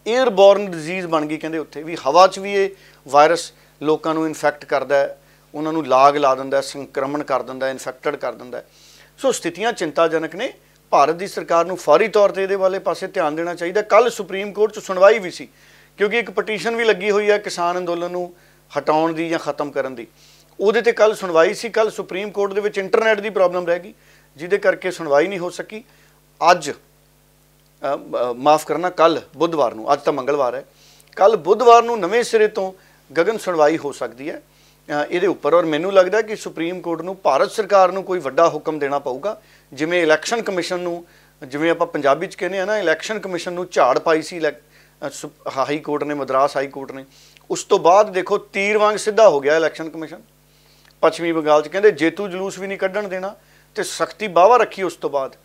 에ਅਰਬੋਰਨ ਡਿਜ਼ੀਜ਼ ਬਣ ਗਈ ਕਹਿੰਦੇ ਉੱਥੇ ਵੀ ਹਵਾ 'ਚ ਵੀ ਇਹ ਵਾਇਰਸ ਲੋਕਾਂ ਨੂੰ ਇਨਫੈਕਟ ਕਰਦਾ ਹੈ ਉਹਨਾਂ ਨੂੰ ਲਾਗ ਲਾ ਦਿੰਦਾ ਹੈ ਸੰਕਰਮਣ ਕਰ ਦਿੰਦਾ ਹੈ ਇਨਫੈਕਟਡ ਕਰ ਦਿੰਦਾ ਹੈ ਸੋ ਸਥਿਤੀਆਂ ਚਿੰਤਾਜਨਕ ਨੇ ਭਾਰਤ ਦੀ ਸਰਕਾਰ ਨੂੰ ਫੌਰੀ ਤੌਰ ਤੇ ਇਹਦੇ ਵਾਲੇ ਪਾਸੇ ਧਿਆਨ ਦੇਣਾ ਚਾਹੀਦਾ ਕੱਲ ਸੁਪਰੀਮ ਕੋਰਟ 'ਚ ਸੁਣਵਾਈ ਵੀ ਸੀ ਕਿਉਂਕਿ ਇੱਕ ਪਟੀਸ਼ਨ ਵੀ ਲੱਗੀ ਹੋਈ ਹੈ ਕਿਸਾਨ ਅੰਦੋਲਨ ਨੂੰ ਹਟਾਉਣ ਦੀ ਜਾਂ ਖਤਮ ਕਰਨ ਦੀ ਉਹਦੇ ਤੇ ਕੱਲ ਸੁਣਵਾਈ ਸੀ ਕੱਲ ਸੁਪਰੀਮ ਕੋਰਟ ਦੇ ਵਿੱਚ ਇੰਟਰਨੈਟ ਦੀ ਪ੍ਰੋਬਲਮ ਰਹਿ ਗਈ ਜਿਹਦੇ ਕਰਕੇ ਸੁਣਵਾਈ ਨਹੀਂ ਹੋ ਸਕੀ ਅੱਜ ਮਾਫ ਕਰਨਾ ਕੱਲ ਬੁੱਧਵਾਰ ਨੂੰ ਅੱਜ ਤਾਂ ਮੰਗਲਵਾਰ ਹੈ ਕੱਲ ਬੁੱਧਵਾਰ ਨੂੰ ਨਵੇਂ ਸਿਰੇ ਤੋਂ ਗਗਨ ਸੁਣਵਾਈ ਹੋ ਸਕਦੀ ਹੈ ਇਹਦੇ ਉੱਪਰ ਔਰ ਮੈਨੂੰ ਲੱਗਦਾ ਕਿ ਸੁਪਰੀਮ ਕੋਰਟ ਨੂੰ ਭਾਰਤ ਸਰਕਾਰ ਨੂੰ ਕੋਈ ਵੱਡਾ ਹੁਕਮ ਦੇਣਾ ਪਊਗਾ ਜਿਵੇਂ ਇਲੈਕਸ਼ਨ ਕਮਿਸ਼ਨ ਨੂੰ ਜਿਵੇਂ ਆਪਾਂ ਪੰਜਾਬੀ ਚ ਕਹਿੰਦੇ ਆ ਨਾ ਇਲੈਕਸ਼ਨ ਕਮਿਸ਼ਨ ਨੂੰ ਝਾੜ ਪਾਈ ਸੀ ਹਾਈ ਕੋਰਟ ਨੇ ਮਦਰਾਸ ਹਾਈ ਕੋਰਟ ਨੇ ਉਸ ਤੋਂ ਬਾਅਦ ਦੇਖੋ ਤੀਰ ਵਾਂਗ ਸਿੱਧਾ ਹੋ ਗਿਆ ਇਲੈਕਸ਼ਨ ਕਮਿਸ਼ਨ ਪੱਛਮੀ ਬੰਗਾਲ 'ਚ ਕਹਿੰਦੇ ਜੇਤੂ ਜਲੂਸ ਵੀ ਨਹੀਂ ਕੱਢਣ ਦੇਣਾ ਤੇ ਸਖਤੀ ਬਾਵਾ ਰੱਖੀ ਉਸ ਤੋਂ ਬਾਅਦ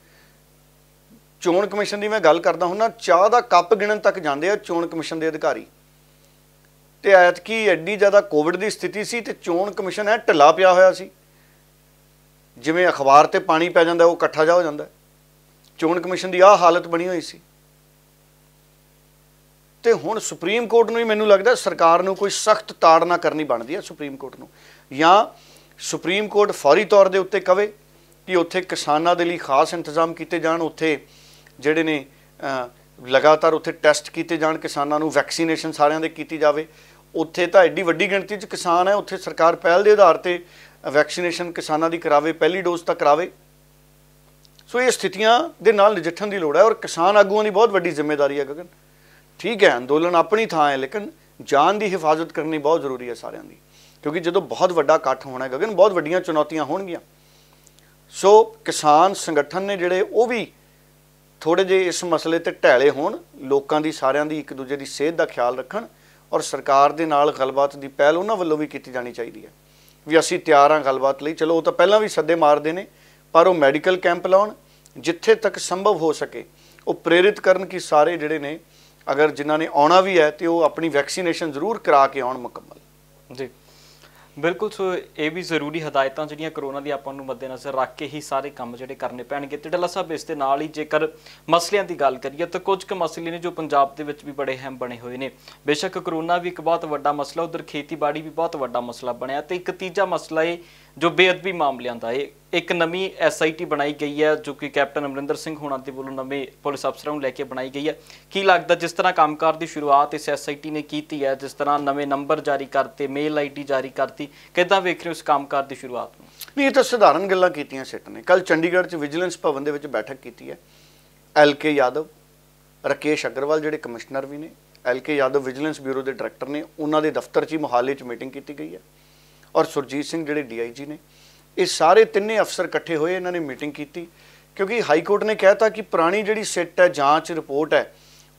ਚੋਣ ਕਮਿਸ਼ਨ ਦੀ ਮੈਂ ਗੱਲ ਕਰਦਾ ਹੁੰਨਾ ਚਾਹ ਦਾ ਕੱਪ ਗਿਣਨ ਤੱਕ ਜਾਂਦੇ ਆ ਚੋਣ ਕਮਿਸ਼ਨ ਦੇ ਅਧਿਕਾਰੀ ਤੇ ਐਤ ਕੀ ਐਡੀ ਜ਼ਿਆਦਾ ਕੋਵਿਡ ਦੀ ਸਥਿਤੀ ਸੀ ਤੇ ਚੋਣ ਕਮਿਸ਼ਨ ਐ ਢਿੱਲਾ ਪਿਆ ਹੋਇਆ ਸੀ ਜਿਵੇਂ ਅਖਬਾਰ ਤੇ ਪਾਣੀ ਪੈ ਜਾਂਦਾ ਉਹ ਇਕੱਠਾ ਜਾ ਹੋ ਜਾਂਦਾ ਚੋਣ ਕਮਿਸ਼ਨ ਦੀ ਆ ਹਾਲਤ ਬਣੀ ਹੋਈ ਸੀ ਤੇ ਹੁਣ ਸੁਪਰੀਮ ਕੋਰਟ ਨੂੰ ਹੀ ਮੈਨੂੰ ਲੱਗਦਾ ਸਰਕਾਰ ਨੂੰ ਕੋਈ ਸਖਤ ਤਾੜਨਾ ਕਰਨੀ ਬਣਦੀ ਹੈ ਸੁਪਰੀਮ ਕੋਰਟ ਨੂੰ ਜਾਂ ਸੁਪਰੀਮ ਕੋਰਟ ਫੌਰੀ ਤੌਰ ਦੇ ਉੱਤੇ ਕਵੇ ਕਿ ਉੱਥੇ ਕਿਸਾਨਾਂ ਦੇ ਲਈ ਖਾਸ ਇੰਤਜ਼ਾਮ ਕੀਤੇ ਜਾਣ ਉੱਥੇ ਜਿਹੜੇ ਨੇ ਲਗਾਤਾਰ ਉੱਥੇ ਟੈਸਟ ਕੀਤੇ ਜਾਣ ਕਿਸਾਨਾਂ ਨੂੰ ਵੈਕਸੀਨੇਸ਼ਨ ਸਾਰਿਆਂ ਦੇ ਕੀਤੀ ਜਾਵੇ ਉੱਥੇ ਤਾਂ ਐਡੀ ਵੱਡੀ ਗਿਣਤੀ 'ਚ ਕਿਸਾਨ ਹੈ ਉੱਥੇ ਸਰਕਾਰ ਪਹਿਲ ਦੇ ਆਧਾਰ ਤੇ ਵੈਕਸੀਨੇਸ਼ਨ ਕਿਸਾਨਾਂ ਦੀ ਕਰਾਵੇ ਪਹਿਲੀ ਡੋਜ਼ ਤਾਂ ਕਰਾਵੇ ਸੋ ਇਹ ਸਥਿਤੀਆਂ ਦੇ ਨਾਲ ਨਜਿੱਠਣ ਦੀ ਲੋੜ ਹੈ ਔਰ ਕਿਸਾਨ ਆਗੂਆਂ ਦੀ ਬਹੁਤ ਵੱਡੀ ਜ਼ਿੰਮੇਵਾਰੀ ਹੈ ਗਗਨ ਠੀਕ ਹੈ ਅੰਦੋਲਨ ਆਪਣੀ ਥਾਂ ਹੈ ਲੇਕਿਨ ਜਾਨ ਦੀ ਹਿਫਾਜ਼ਤ ਕਰਨੀ ਬਹੁਤ ਜ਼ਰੂਰੀ ਹੈ ਸਾਰਿਆਂ ਦੀ ਕਿਉਂਕਿ ਜਦੋਂ ਬਹੁਤ ਵੱਡਾ ਇਕੱਠ ਹੋਣਾ ਹੈ ਗਗਨ ਬਹੁਤ ਵੱਡੀਆਂ ਚੁਣੌਤੀਆਂ ਹੋਣਗੀਆਂ ਸੋ ਕਿਸਾਨ ਸੰਗਠਨ ਨੇ ਜਿਹੜੇ ਉਹ ਵੀ ਥੋੜੇ ਜੇ ਇਸ ਮਸਲੇ ਤੇ ਢੈਲੇ ਹੋਣ ਲੋਕਾਂ ਦੀ ਸਾਰਿਆਂ ਦੀ ਇੱਕ ਦੂਜੇ ਦੀ ਸਿਹਤ ਦਾ ਖਿਆਲ ਰੱਖਣ ਔਰ ਸਰਕਾਰ ਦੇ ਨਾਲ ਗੱਲਬਾਤ ਦੀ ਪਹਿਲ ਉਹਨਾਂ ਵੱਲੋਂ ਵੀ ਕੀਤੀ ਜਾਣੀ ਚਾਹੀਦੀ ਹੈ ਵੀ ਅਸੀਂ ਤਿਆਰ ਹਾਂ ਗੱਲਬਾਤ ਲਈ ਚਲੋ ਉਹ ਤਾਂ ਪਹਿਲਾਂ ਵੀ ਸੱਦੇ ਮਾਰਦੇ ਨੇ ਪਰ ਉਹ ਮੈਡੀਕਲ ਕੈਂਪ ਲਾਉਣ ਜਿੱਥੇ ਤੱਕ ਸੰਭਵ ਹੋ ਸਕੇ ਉਹ ਪ੍ਰੇਰਿਤ ਕਰਨ ਕਿ ਸਾਰੇ ਜਿਹੜੇ ਨੇ ਅਗਰ ਜਿਨ੍ਹਾਂ ਨੇ ਆਉਣਾ ਵੀ ਹੈ ਤੇ ਉਹ ਆਪਣੀ ਵੈਕਸੀਨੇਸ਼ਨ ਜ਼ਰੂਰ ਕਰਾ ਕੇ ਆਉਣ ਮੁਕੰਮਲ ਜੀ ਬਿਲਕੁਲ ਸੋ ਇਹ ਵੀ ਜ਼ਰੂਰੀ ਹਦਾਇਤਾਂ ਜਿਹੜੀਆਂ ਕਰੋਨਾ ਦੀ ਆਪਾਂ ਨੂੰ ਮੱਦੇਨਜ਼ਰ ਰੱਖ ਕੇ ਹੀ ਸਾਰੇ ਕੰਮ ਜਿਹੜੇ ਕਰਨੇ ਪੈਣਗੇ ਤੇ ਡੱਲਾ ਸਾਹਿਬ ਇਸ ਦੇ ਨਾਲ ਹੀ ਜੇਕਰ ਮਸਲਿਆਂ ਦੀ ਗੱਲ ਕਰੀਏ ਤਾਂ ਕੁਝ ਕੁ ਮਸਲੇ ਨੇ ਜੋ ਪੰਜਾਬ ਦੇ ਵਿੱਚ ਵੀ ਬੜੇ ਹੈਮ ਬਣੇ ਹੋਏ ਨੇ ਬੇਸ਼ੱਕ ਕਰੋਨਾ ਵੀ ਇੱਕ ਬਹੁਤ ਵੱਡਾ ਮਸਲਾ ਉਧਰ ਖੇਤੀਬਾੜੀ ਵੀ ਬਹੁਤ ਵੱਡਾ ਮਸਲਾ ਬਣਿਆ ਤੇ ਇੱਕ ਤੀਜਾ ਮਸਲਾ ਇਹ ਜੋ ਬੇਅਦਬੀ ਮਾਮਲਿਆਂ ਦਾ ਇਹ ਇੱਕ ਨਵੀਂ ਐਸਆਈਟੀ ਬਣਾਈ ਗਈ ਹੈ ਜੋ ਕਿ ਕੈਪਟਨ ਅਮਰਿੰਦਰ ਸਿੰਘ ਹੋਣਾ ਦੇ ਵੱਲੋਂ ਨਵੇਂ ਪੁਲਿਸ ਅਫਸਰਾਂ ਨੂੰ ਲੈ ਕੇ ਬਣਾਈ ਗਈ ਹੈ ਕੀ ਲੱਗਦਾ ਜਿਸ ਤਰ੍ਹਾਂ ਕੰਮਕਾਰ ਦੀ ਸ਼ੁਰੂਆਤ ਇਸ ਐਸਆਈਟੀ ਨੇ ਕੀਤੀ ਹੈ ਜਿਸ ਤਰ੍ਹਾਂ ਨਵੇਂ ਨੰਬਰ ਜਾਰੀ ਕਰਤੇ ਮੇਲ ਆਈਡੀ ਜਾਰੀ ਕਰਤੀ ਕਿਦਾਂ ਵੇਖ ਰਹੇ ਉਸ ਕੰਮਕਾਰ ਦੀ ਸ਼ੁਰੂਆਤ ਨੂੰ ਨਹੀਂ ਇਹ ਤਾਂ ਸਧਾਰਨ ਗੱਲਾਂ ਕੀਤੀਆਂ ਸਿੱਟ ਨੇ ਕੱਲ ਚੰਡੀਗੜ੍ਹ 'ਚ ਵਿਜੀਲੈਂਸ ਭਵਨ ਦੇ ਵਿੱਚ ਬੈਠਕ ਕੀਤੀ ਹੈ ਐਲ ਕੇ ਯਾਦਵ ਰਕੇਸ਼ ਅਗਰਵਾਲ ਜਿਹੜੇ ਕਮਿਸ਼ਨਰ ਵੀ ਨੇ L K Yadav vigilance bureau ਦੇ ਡਾਇਰੈਕਟਰ ਨੇ ਉਹਨਾਂ ਦੇ ਦਫ਼ਤਰ 'ਚ ਹੀ ਮੁਹਾਲੇ 'ਚ ਮੀਟਿੰਗ ਕੀਤੀ ਗਈ ਹੈ ਔਰ ਸੁਰਜੀਤ ਸਿੰਘ ਜਿਹੜੇ ਡੀਆਈਜੀ ਨੇ ਇਹ ਸਾਰੇ ਤਿੰਨੇ ਅਫਸਰ ਇਕੱਠੇ ਹੋਏ ਇਹਨਾਂ ਨੇ ਮੀਟਿੰਗ ਕੀਤੀ ਕਿਉਂਕਿ ਹਾਈ ਕੋਰਟ ਨੇ ਕਹਿਤਾ ਕਿ ਪੁਰਾਣੀ ਜਿਹੜੀ ਸਿੱਟ ਹੈ ਜਾਂਚ ਰਿਪੋਰਟ ਹੈ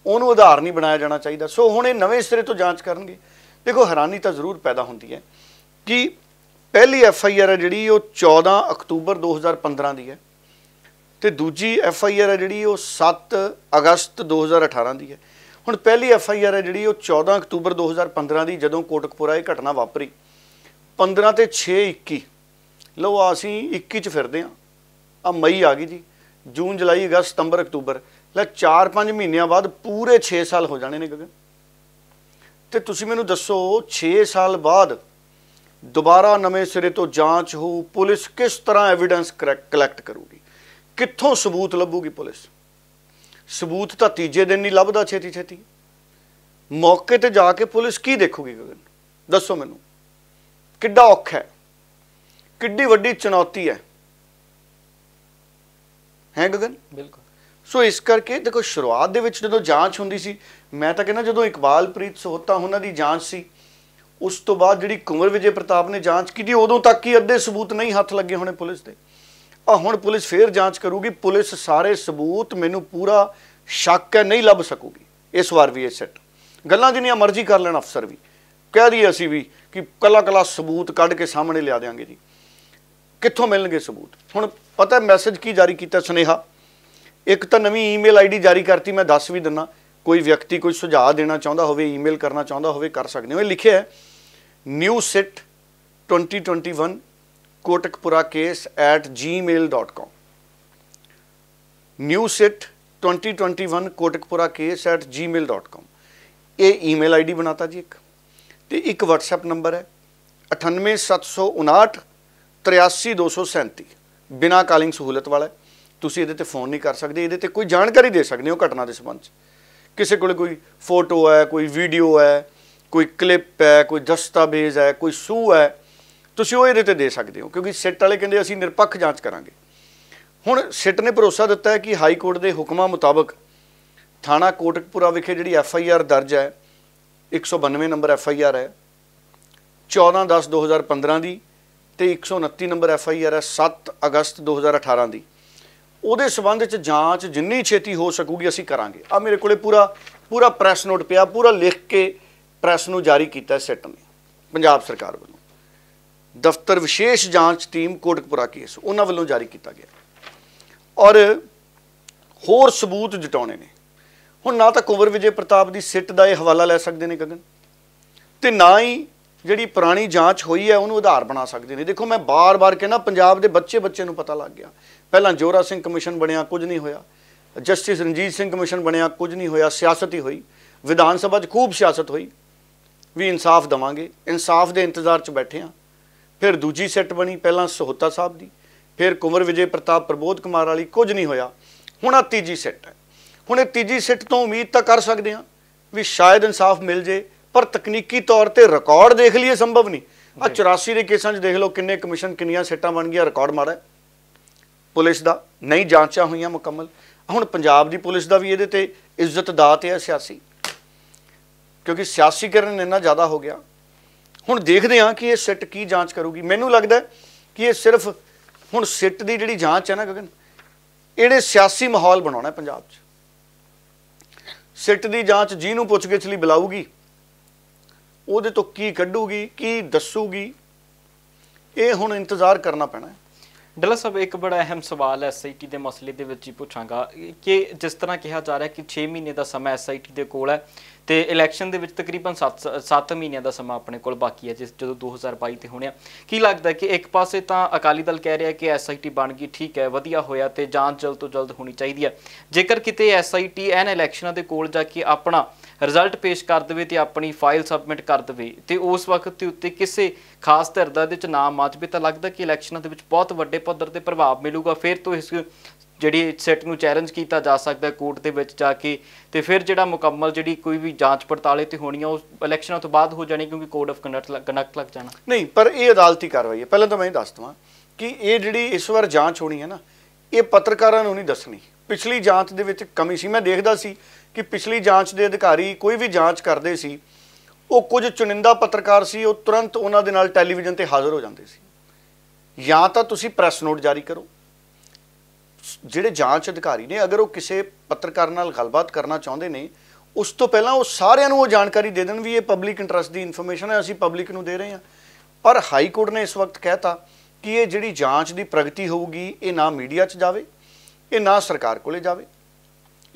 ਉਹਨੂੰ ਆਧਾਰ ਨਹੀਂ ਬਣਾਇਆ ਜਾਣਾ ਚਾਹੀਦਾ ਸੋ ਹੁਣ ਇਹ ਨਵੇਂ ਸਿਰੇ ਤੋਂ ਜਾਂਚ ਕਰਨਗੇ ਦੇਖੋ ਹੈਰਾਨੀ ਤਾਂ ਜ਼ਰੂਰ ਪੈਦਾ ਹੁੰਦੀ ਹੈ ਕਿ ਪਹਿਲੀ ਐਫ ਆਈ ਆਰ ਹੈ ਜਿਹੜੀ ਉਹ 14 ਅਕਤੂਬਰ 2015 ਦੀ ਹੈ ਤੇ ਦੂਜੀ ਐਫ ਆਈ ਆਰ ਹੈ ਜਿਹੜੀ ਉਹ 7 ਅਗਸਤ 2018 ਦੀ ਹੈ ਹੁਣ ਪਹਿਲੀ ਐਫ ਆਈ ਆਰ ਹੈ ਜਿਹੜੀ ਉਹ 14 ਅਕਤੂਬਰ 2015 ਦੀ ਜਦੋਂ ਕੋਟਕਪੁਰਾ ਇਹ ਘਟਨਾ ਵਾਪਰੀ 15 ਤੇ 6 21 ਲਓ ਅਸੀਂ 21 ਚ ਫਿਰਦੇ ਆ ਆ ਮਈ ਆ ਗਈ ਜੀ ਜੂਨ ਜੁਲਾਈ ਅਗਸਤ ਸਤੰਬਰ ਅਕਤੂਬਰ ਲੈ 4-5 ਮਹੀਨਿਆਂ ਬਾਅਦ ਪੂਰੇ 6 ਸਾਲ ਹੋ ਜਾਣੇ ਨੇ ਗਗਨ ਤੇ ਤੁਸੀਂ ਮੈਨੂੰ ਦੱਸੋ 6 ਸਾਲ ਬਾਅਦ ਦੁਬਾਰਾ ਨਵੇਂ ਸਿਰੇ ਤੋਂ ਜਾਂਚ ਹੋ ਪੁਲਿਸ ਕਿਸ ਤਰ੍ਹਾਂ ਐਵੀਡੈਂਸ ਕਲੈਕਟ ਕਰੂਗੀ ਕਿੱਥੋਂ ਸਬੂਤ ਲੱਭੂਗੀ ਪੁਲਿਸ ਸਬੂਤ ਤਾਂ ਤੀਜੇ ਦਿਨ ਨਹੀਂ ਲੱਭਦਾ ਛੇਤੀ ਛੇਤੀ ਮੌਕੇ ਤੇ ਜਾ ਕੇ ਪੁਲਿਸ ਕੀ ਦੇਖੂਗੀ ਗਗਨ ਦੱਸੋ ਮੈਨੂੰ ਕਿੱਡਾ ਔਖਾ ਹੈ ਕਿੱਡੀ ਵੱਡੀ ਚੁਣੌਤੀ ਹੈ ਹੈ ਗਗਨ ਬਿਲਕੁਲ ਸੋ ਇਸ ਕਰਕੇ ਦੇਖੋ ਸ਼ੁਰੂਆਤ ਦੇ ਵਿੱਚ ਜਦੋਂ ਜਾਂਚ ਹੁੰਦੀ ਸੀ ਮੈਂ ਤਾਂ ਕਹਿੰਦਾ ਜਦੋਂ ਇਕਬਾਲਪ੍ਰੀਤ ਸੋਹਤਾ ਉਹਨਾਂ ਦੀ ਜਾਂਚ ਸੀ ਉਸ ਤੋਂ ਬਾਅਦ ਜਿਹੜੀ ਕੁੰਵਰ ਵਿਜੇ ਪ੍ਰਤਾਪ ਨੇ ਜਾਂਚ ਕੀਤੀ ਉਦੋਂ ਤੱਕ ਹੀ ਅੱਧੇ ਸਬੂਤ ਨਹੀਂ ਹੱਥ ਲੱਗੇ ਹੋਣੇ ਪੁਲਿਸ ਦੇ ਆ ਹੁਣ ਪੁਲਿਸ ਫੇਰ ਜਾਂਚ ਕਰੂਗੀ ਪੁਲਿਸ ਸਾਰੇ ਸਬੂਤ ਮੈਨੂੰ ਪੂਰਾ ਸ਼ੱਕ ਹੈ ਨਹੀਂ ਲੱਭ ਸਕੂਗੀ ਇਸ ਵਾਰ ਵੀ ਇਹ ਸੈੱਟ ਗੱਲਾਂ ਜਿੰਨੀਆਂ ਮਰਜ਼ੀ ਕਰ ਲੈਣ ਅਫਸਰ ਵੀ ਕਹਿ ਦਈਏ ਅਸੀਂ ਵੀ ਕਿ ਕੱਲਾ ਕੱਲਾ ਸਬੂਤ ਕੱਢ ਕੇ ਸਾਹਮਣੇ ਲਿਆ ਦੇਾਂਗੇ ਜੀ ਕਿੱਥੋਂ ਮਿਲਣਗੇ ਸਬੂਤ ਹੁਣ ਪਤਾ ਮੈਸੇਜ ਕੀ ਜਾਰੀ ਕੀਤਾ ਸੁਨੇਹਾ ਇੱਕ ਤਾਂ ਨਵੀਂ ਈਮੇਲ ਆਈਡੀ ਜਾਰੀ ਕਰਤੀ ਮੈਂ ਦੱਸ ਵੀ ਦਿੰਨਾ ਕੋਈ ਵਿਅਕਤੀ ਕੋਈ ਸੁਝਾਅ ਦੇਣਾ ਚਾਹੁੰਦਾ ਹੋਵੇ ਈਮੇਲ ਕਰਨਾ ਚਾਹੁੰਦਾ ਹੋਵੇ ਕਰ ਸਕਦੇ ਹੋ ਇਹ ਲਿਖਿਆ ਹੈ new SIT 2021 Kotkapura case @gmail.com new SIT 2021 ਇਹ ਈਮੇਲ ਆਈਡੀ ਬਣਾਤਾ ਜੀ ਇੱਕ ਤੇ ਇੱਕ WhatsApp ਨੰਬਰ ਹੈ 9876983237 ਬਿਨਾ ਕਾਲਿੰਗ ਸਹੂਲਤ ਵਾਲਾ ਤੁਸੀਂ ਇਹਦੇ ਤੇ ਫੋਨ ਨਹੀਂ ਕਰ ਸਕਦੇ ਇਹਦੇ ਤੇ ਕੋਈ ਜਾਣਕਾਰੀ ਦੇ ਸਕਦੇ ਹੋ ਘਟਨਾ ਦੇ ਸੰਬੰਧ ਚ ਕਿਸੇ ਕੋਲ ਕੋਈ ਫੋਟੋ ਹੈ ਕੋਈ ਵੀਡੀਓ ਹੈ ਕੋਈ ਕਲਿੱਪ ਹੈ ਕੋਈ ਦਸਤਾਵੇਜ਼ ਹੈ ਕੋਈ ਸੂ ਹੈ ਤੁਸੀਂ ਉਹ ਇਹਦੇ ਤੇ ਦੇ ਸਕਦੇ ਹੋ ਕਿਉਂਕਿ ਸਿੱਟ ਵਾਲੇ ਕਹਿੰਦੇ ਅਸੀਂ ਨਿਰਪੱਖ ਜਾਂਚ ਕਰਾਂਗੇ ਹੁਣ ਸਿੱਟ ਨੇ ਭਰੋਸਾ ਦਿੱਤਾ ਹੈ ਕਿ ਹਾਈ ਕੋਰਟ ਦੇ ਹੁਕਮਾਂ ਮੁਤਾਬਕ ਥਾਣਾ ਕੋਟਕਪੂਰਾ ਵਿਖੇ ਜਿਹੜੀ ਐਫ ਆਈ ਆਰ ਦਰਜ ਹੈ 192 ਨੰਬਰ ਐਫ ਆਈ ਆਰ ਹੈ 14 10 2015 ਦੀ ਤੇ 129 ਨੰਬਰ ਐਫ ਆਈ ਆਰ ਹੈ 7 ਅਗਸਤ 2018 ਦੀ ਉਹਦੇ ਸਬੰਧ ਵਿੱਚ ਜਾਂਚ ਜਿੰਨੀ ਛੇਤੀ ਹੋ ਸਕੂਗੀ ਅਸੀਂ ਕਰਾਂਗੇ ਆ ਮੇਰੇ ਕੋਲੇ ਪੂਰਾ ਪੂਰਾ ਪ੍ਰੈਸ ਨੋਟ ਪਿਆ ਪੂਰਾ ਲਿਖ ਕੇ ਪ੍ਰੈਸ ਨੂੰ ਜਾਰੀ ਕੀਤਾ ਸੈਟ ਨੇ ਪੰਜਾਬ ਸਰਕਾਰ ਵੱਲੋਂ ਦਫ਼ਤਰ ਵਿਸ਼ੇਸ਼ ਜਾਂਚ ਟੀਮ ਕੋਟਕਪੁਰਾ ਕੇਸ ਉਹਨਾਂ ਵੱਲੋਂ ਜਾਰੀ ਕੀਤਾ ਗਿਆ ਔਰ ਹੋਰ ਸਬੂਤ ਜਟਾਉਣੇ ਨੇ ਹੁਣ ਨਾ ਤਾਂ ਕੁੰਵਰ ਵਿਜੇ ਪ੍ਰਤਾਪ ਦੀ ਸਿੱਟ ਦਾ ਇਹ ਹਵਾਲਾ ਲੈ ਸਕਦੇ ਨੇ ਗਗਨ ਤੇ ਨਾ ਹੀ ਜਿਹੜੀ ਪੁਰਾਣੀ ਜਾਂਚ ਹੋਈ ਹੈ ਉਹਨੂੰ ਆਧਾਰ ਬਣਾ ਸਕਦੇ ਨੇ ਦੇਖੋ ਮੈਂ ਬਾਰ-ਬਾਰ ਕਹਿੰਦਾ ਪੰਜਾਬ ਦੇ ਬੱਚੇ-ਬੱਚੇ ਨੂੰ ਪਤਾ ਲੱਗ ਗਿਆ ਪਹਿਲਾਂ ਜੋਰਾ ਸਿੰਘ ਕਮਿਸ਼ਨ ਬਣਿਆ ਕੁਝ ਨਹੀਂ ਹੋਇਆ ਜਸਟਿਸ ਰਣਜੀਤ ਸਿੰਘ ਕਮਿਸ਼ਨ ਬਣਿਆ ਕੁਝ ਨਹੀਂ ਹੋਇਆ ਸਿਆਸਤ ਹੀ ਹੋਈ ਵਿਧਾਨ ਸਭਾ 'ਚ ਖੂਬ ਸਿਆਸਤ ਹੋਈ ਵੀ ਇਨਸਾਫ ਦਵਾਂਗੇ ਇਨਸਾਫ ਦੇ ਇੰਤਜ਼ਾਰ 'ਚ ਬੈਠੇ ਆ ਫਿਰ ਦੂਜੀ ਸੈੱਟ ਬਣੀ ਪਹਿਲਾਂ ਸਹੋਤਾ ਸਾਹਿਬ ਦੀ ਫਿਰ ਕੁਮਰ ਵਿਜੇ ਪ੍ਰਤਾਪ ਪ੍ਰਬੋਧ ਕੁਮਾਰ ਵਾਲੀ ਕੁਝ ਨਹੀਂ ਹੋਇਆ ਹੁਣ ਆ ਤੀਜੀ ਸੈੱਟ ਹੈ ਹੁਣ ਇਹ ਤੀਜੀ ਸਿੱਟ ਤੋਂ ਉਮੀਦ ਤਾਂ ਕਰ ਸਕਦੇ ਹਾਂ ਵੀ ਸ਼ਾਇਦ ਇਨਸਾਫ ਮਿਲ ਜੇ ਪਰ ਤਕਨੀਕੀ ਤੌਰ ਤੇ ਰਿਕਾਰਡ ਦੇਖ ਲਈਏ ਸੰਭਵ ਨਹੀਂ ਆ 84 ਦੇ ਕੇਸਾਂ 'ਚ ਦੇਖ ਲਓ ਕਿੰਨੇ ਕਮਿਸ਼ਨ ਕਿੰਨੀਆਂ ਸਿੱਟਾਂ ਬਣ ਗਈਆਂ ਰਿਕਾਰਡ ਮਾਰਾ ਪੁਲਿਸ ਦਾ ਨਹੀਂ ਜਾਂਚਾਂ ਹੋਈਆਂ ਮੁਕੰਮਲ ਹੁਣ ਪੰਜਾਬ ਦੀ ਪੁਲਿਸ ਦਾ ਵੀ ਇਹਦੇ ਤੇ ਇੱਜ਼ਤ ਦਾਤ ਹੈ ਸਿਆਸੀ ਕਿਉਂਕਿ ਸਿਆਸੀਕਰਨ ਇੰਨਾ ਜ਼ਿਆਦਾ ਹੋ ਗਿਆ ਹੁਣ ਦੇਖਦੇ ਹਾਂ ਕਿ ਇਹ ਸਿੱਟ ਕੀ ਜਾਂਚ ਕਰੂਗੀ ਮੈਨੂੰ ਲੱਗਦਾ ਕਿ ਇਹ ਸਿਰਫ ਹੁਣ ਸਿੱਟ ਦੀ ਜਿਹੜੀ ਜਾਂਚ ਹੈ ਨਾ ਗਗਨ ਇਹੜੇ ਸਿਆਸੀ ਮਾਹੌਲ ਬਣਾਉਣਾ ਪੰਜਾਬ 'ਚ ਸਿੱਟ ਦੀ ਜਾਂਚ ਜਿਹਨੂੰ ਪੁੱਛਗਿੱਛ ਲਈ ਬੁਲਾਊਗੀ ਉਹਦੇ ਤੋਂ ਕੀ ਕੱਢੂਗੀ ਕੀ ਦੱਸੂਗੀ ਇਹ ਹੁਣ ਇੰਤਜ਼ਾਰ ਕਰਨਾ ਪੈਣਾ ਡੱਲਾ ਸਭ ਇੱਕ ਬੜਾ ਅਹਿਮ ਸਵਾਲ ਐਸਆਈਟੀ ਦੇ ਮਸਲੇ ਦੇ ਵਿੱਚ ਹੀ ਪੁੱਛਾਂਗਾ ਕਿ ਜਿਸ ਤਰ੍ਹਾਂ ਕਿਹਾ ਜਾ ਰਿਹਾ ਕਿ 6 ਮਹੀਨੇ ਦਾ ਸਮਾਂ ਐਸਆਈਟੀ ਦੇ ਕੋਲ ਹੈ ਤੇ ਇਲੈਕਸ਼ਨ ਦੇ ਵਿੱਚ ਤਕਰੀਬਨ 7 7 ਮਹੀਨਿਆਂ ਦਾ ਸਮਾਂ ਆਪਣੇ ਕੋਲ ਬਾਕੀ ਹੈ ਜਿਸ ਜਦੋਂ 2022 ਤੇ ਹੋਣਿਆ ਕੀ ਲੱਗਦਾ ਕਿ ਇੱਕ ਪਾਸੇ ਤਾਂ ਅਕਾਲੀ ਦਲ ਕਹਿ ਰਿਹਾ ਕਿ ਐਸਆਈਟੀ ਬਣ ਗਈ ਠੀਕ ਹੈ ਵਧੀਆ ਹੋਇਆ ਤੇ ਜਾਂਚ ਜਲਦ ਤੋਂ ਜਲਦ ਹੋਣੀ ਚਾਹੀਦੀ ਹੈ ਜੇਕਰ ਕਿਤੇ ਐਸਆਈਟੀ ਐਨ ਇਲੈਕਸ਼ਨਾਂ ਦੇ ਕੋਲ ਜਾ ਕੇ ਆਪਣਾ ਰਿਜ਼ਲਟ ਪੇਸ਼ ਕਰ ਦੇਵੇ ਤੇ ਆਪਣੀ ਫਾਈਲ ਸਬਮਿਟ ਕਰ ਦੇਵੇ ਤੇ ਉਸ ਵਕਤ ਦੇ ਉੱਤੇ ਕਿਸੇ ਖਾਸ ਧਿਰ ਦਾ ਦੇ ਚ ਨਾਮ ਆ ਜਾਵੇ ਤਾਂ ਲੱਗਦਾ ਕਿ ਇਲੈਕਸ਼ਨਾਂ ਦੇ ਵਿੱਚ ਬਹੁਤ ਵੱਡੇ ਪੱਧਰ ਤੇ ਪ੍ਰਭਾਵ ਮਿਲੂਗਾ ਫਿਰ ਤੋਂ ਇਸ ਜਿਹੜੀ ਸੈਟ ਨੂੰ ਚੈਲੰਜ ਕੀਤਾ ਜਾ ਸਕਦਾ ਕੋਰਟ ਦੇ ਵਿੱਚ ਜਾ ਕੇ ਤੇ ਫਿਰ ਜਿਹੜਾ ਮੁਕੰਮਲ ਜਿਹੜੀ ਕੋਈ ਵੀ ਜਾਂਚ ਪੜਤਾਲੇ ਤੇ ਹੋਣੀ ਆ ਉਹ ਇਲੈਕਸ਼ਨਾਂ ਤੋਂ ਬਾਅਦ ਹੋ ਜਾਣੀ ਕਿਉਂਕਿ ਕੋਡ ਆਫ ਕੰਡਕਟ ਕੰਡਕਟ ਲੱਗ ਜਾਣਾ ਨਹੀਂ ਪਰ ਇਹ ਅਦਾਲਤੀ ਕਾਰਵਾਈ ਹੈ ਪਹਿਲਾਂ ਤਾਂ ਮੈਂ ਇਹ ਦੱਸ ਦਵਾਂ ਕਿ ਇਹ ਜਿਹੜੀ ਇਸ ਵਾਰ ਜਾਂਚ ਹੋਣੀ ਹੈ ਨਾ ਇਹ ਪੱਤਰਕਾਰਾਂ ਨੂੰ ਨਹੀਂ ਦੱਸਣੀ ਪਿਛਲੀ ਜਾਂਚ ਦੇ ਵਿੱਚ ਕਮੀ ਸੀ ਮੈਂ ਦੇਖਦਾ ਸੀ ਕਿ ਪਿਛਲੀ ਜਾਂਚ ਦੇ ਅਧਿਕਾਰੀ ਕੋਈ ਵੀ ਜਾਂਚ ਕਰਦੇ ਸੀ ਉਹ ਕੁਝ ਚੁਣਿੰਦਾ ਪੱਤਰਕਾਰ ਸੀ ਉਹ ਤੁਰੰਤ ਉਹਨਾਂ ਦੇ ਨਾਲ ਟੈਲੀਵਿਜ਼ਨ ਤੇ ਹਾਜ਼ਰ ਹੋ ਜਾਂਦੇ ਸੀ ਜਾਂ ਤਾਂ ਤੁਸੀਂ ਪ੍ਰੈਸ ਨੋਟ ਜਾਰੀ ਕਰੋ ਜਿਹੜੇ ਜਾਂਚ ਅਧਿਕਾਰੀ ਨੇ ਅਗਰ ਉਹ ਕਿਸੇ ਪੱਤਰਕਾਰ ਨਾਲ ਗੱਲਬਾਤ ਕਰਨਾ ਚਾਹੁੰਦੇ ਨੇ ਉਸ ਤੋਂ ਪਹਿਲਾਂ ਉਹ ਸਾਰਿਆਂ ਨੂੰ ਉਹ ਜਾਣਕਾਰੀ ਦੇ ਦੇਣ ਵੀ ਇਹ ਪਬਲਿਕ ਇੰਟਰਸਟ ਦੀ ਇਨਫੋਰਮੇਸ਼ਨ ਹੈ ਅਸੀਂ ਪਬਲਿਕ ਨੂੰ ਦੇ ਰਹੇ ਹਾਂ ਪਰ ਹਾਈ ਕੋਰਟ ਨੇ ਇਸ ਵਕਤ ਕਹਿਤਾ ਕਿ ਇਹ ਜਿਹੜੀ ਜਾਂਚ ਦੀ ਪ੍ਰਗਤੀ ਹੋਊਗੀ ਇਹ ਨਾ ਮੀਡੀਆ 'ਚ ਜਾਵੇ ਇਹ ਨਾ ਸਰਕਾਰ ਕੋਲੇ ਜਾਵੇ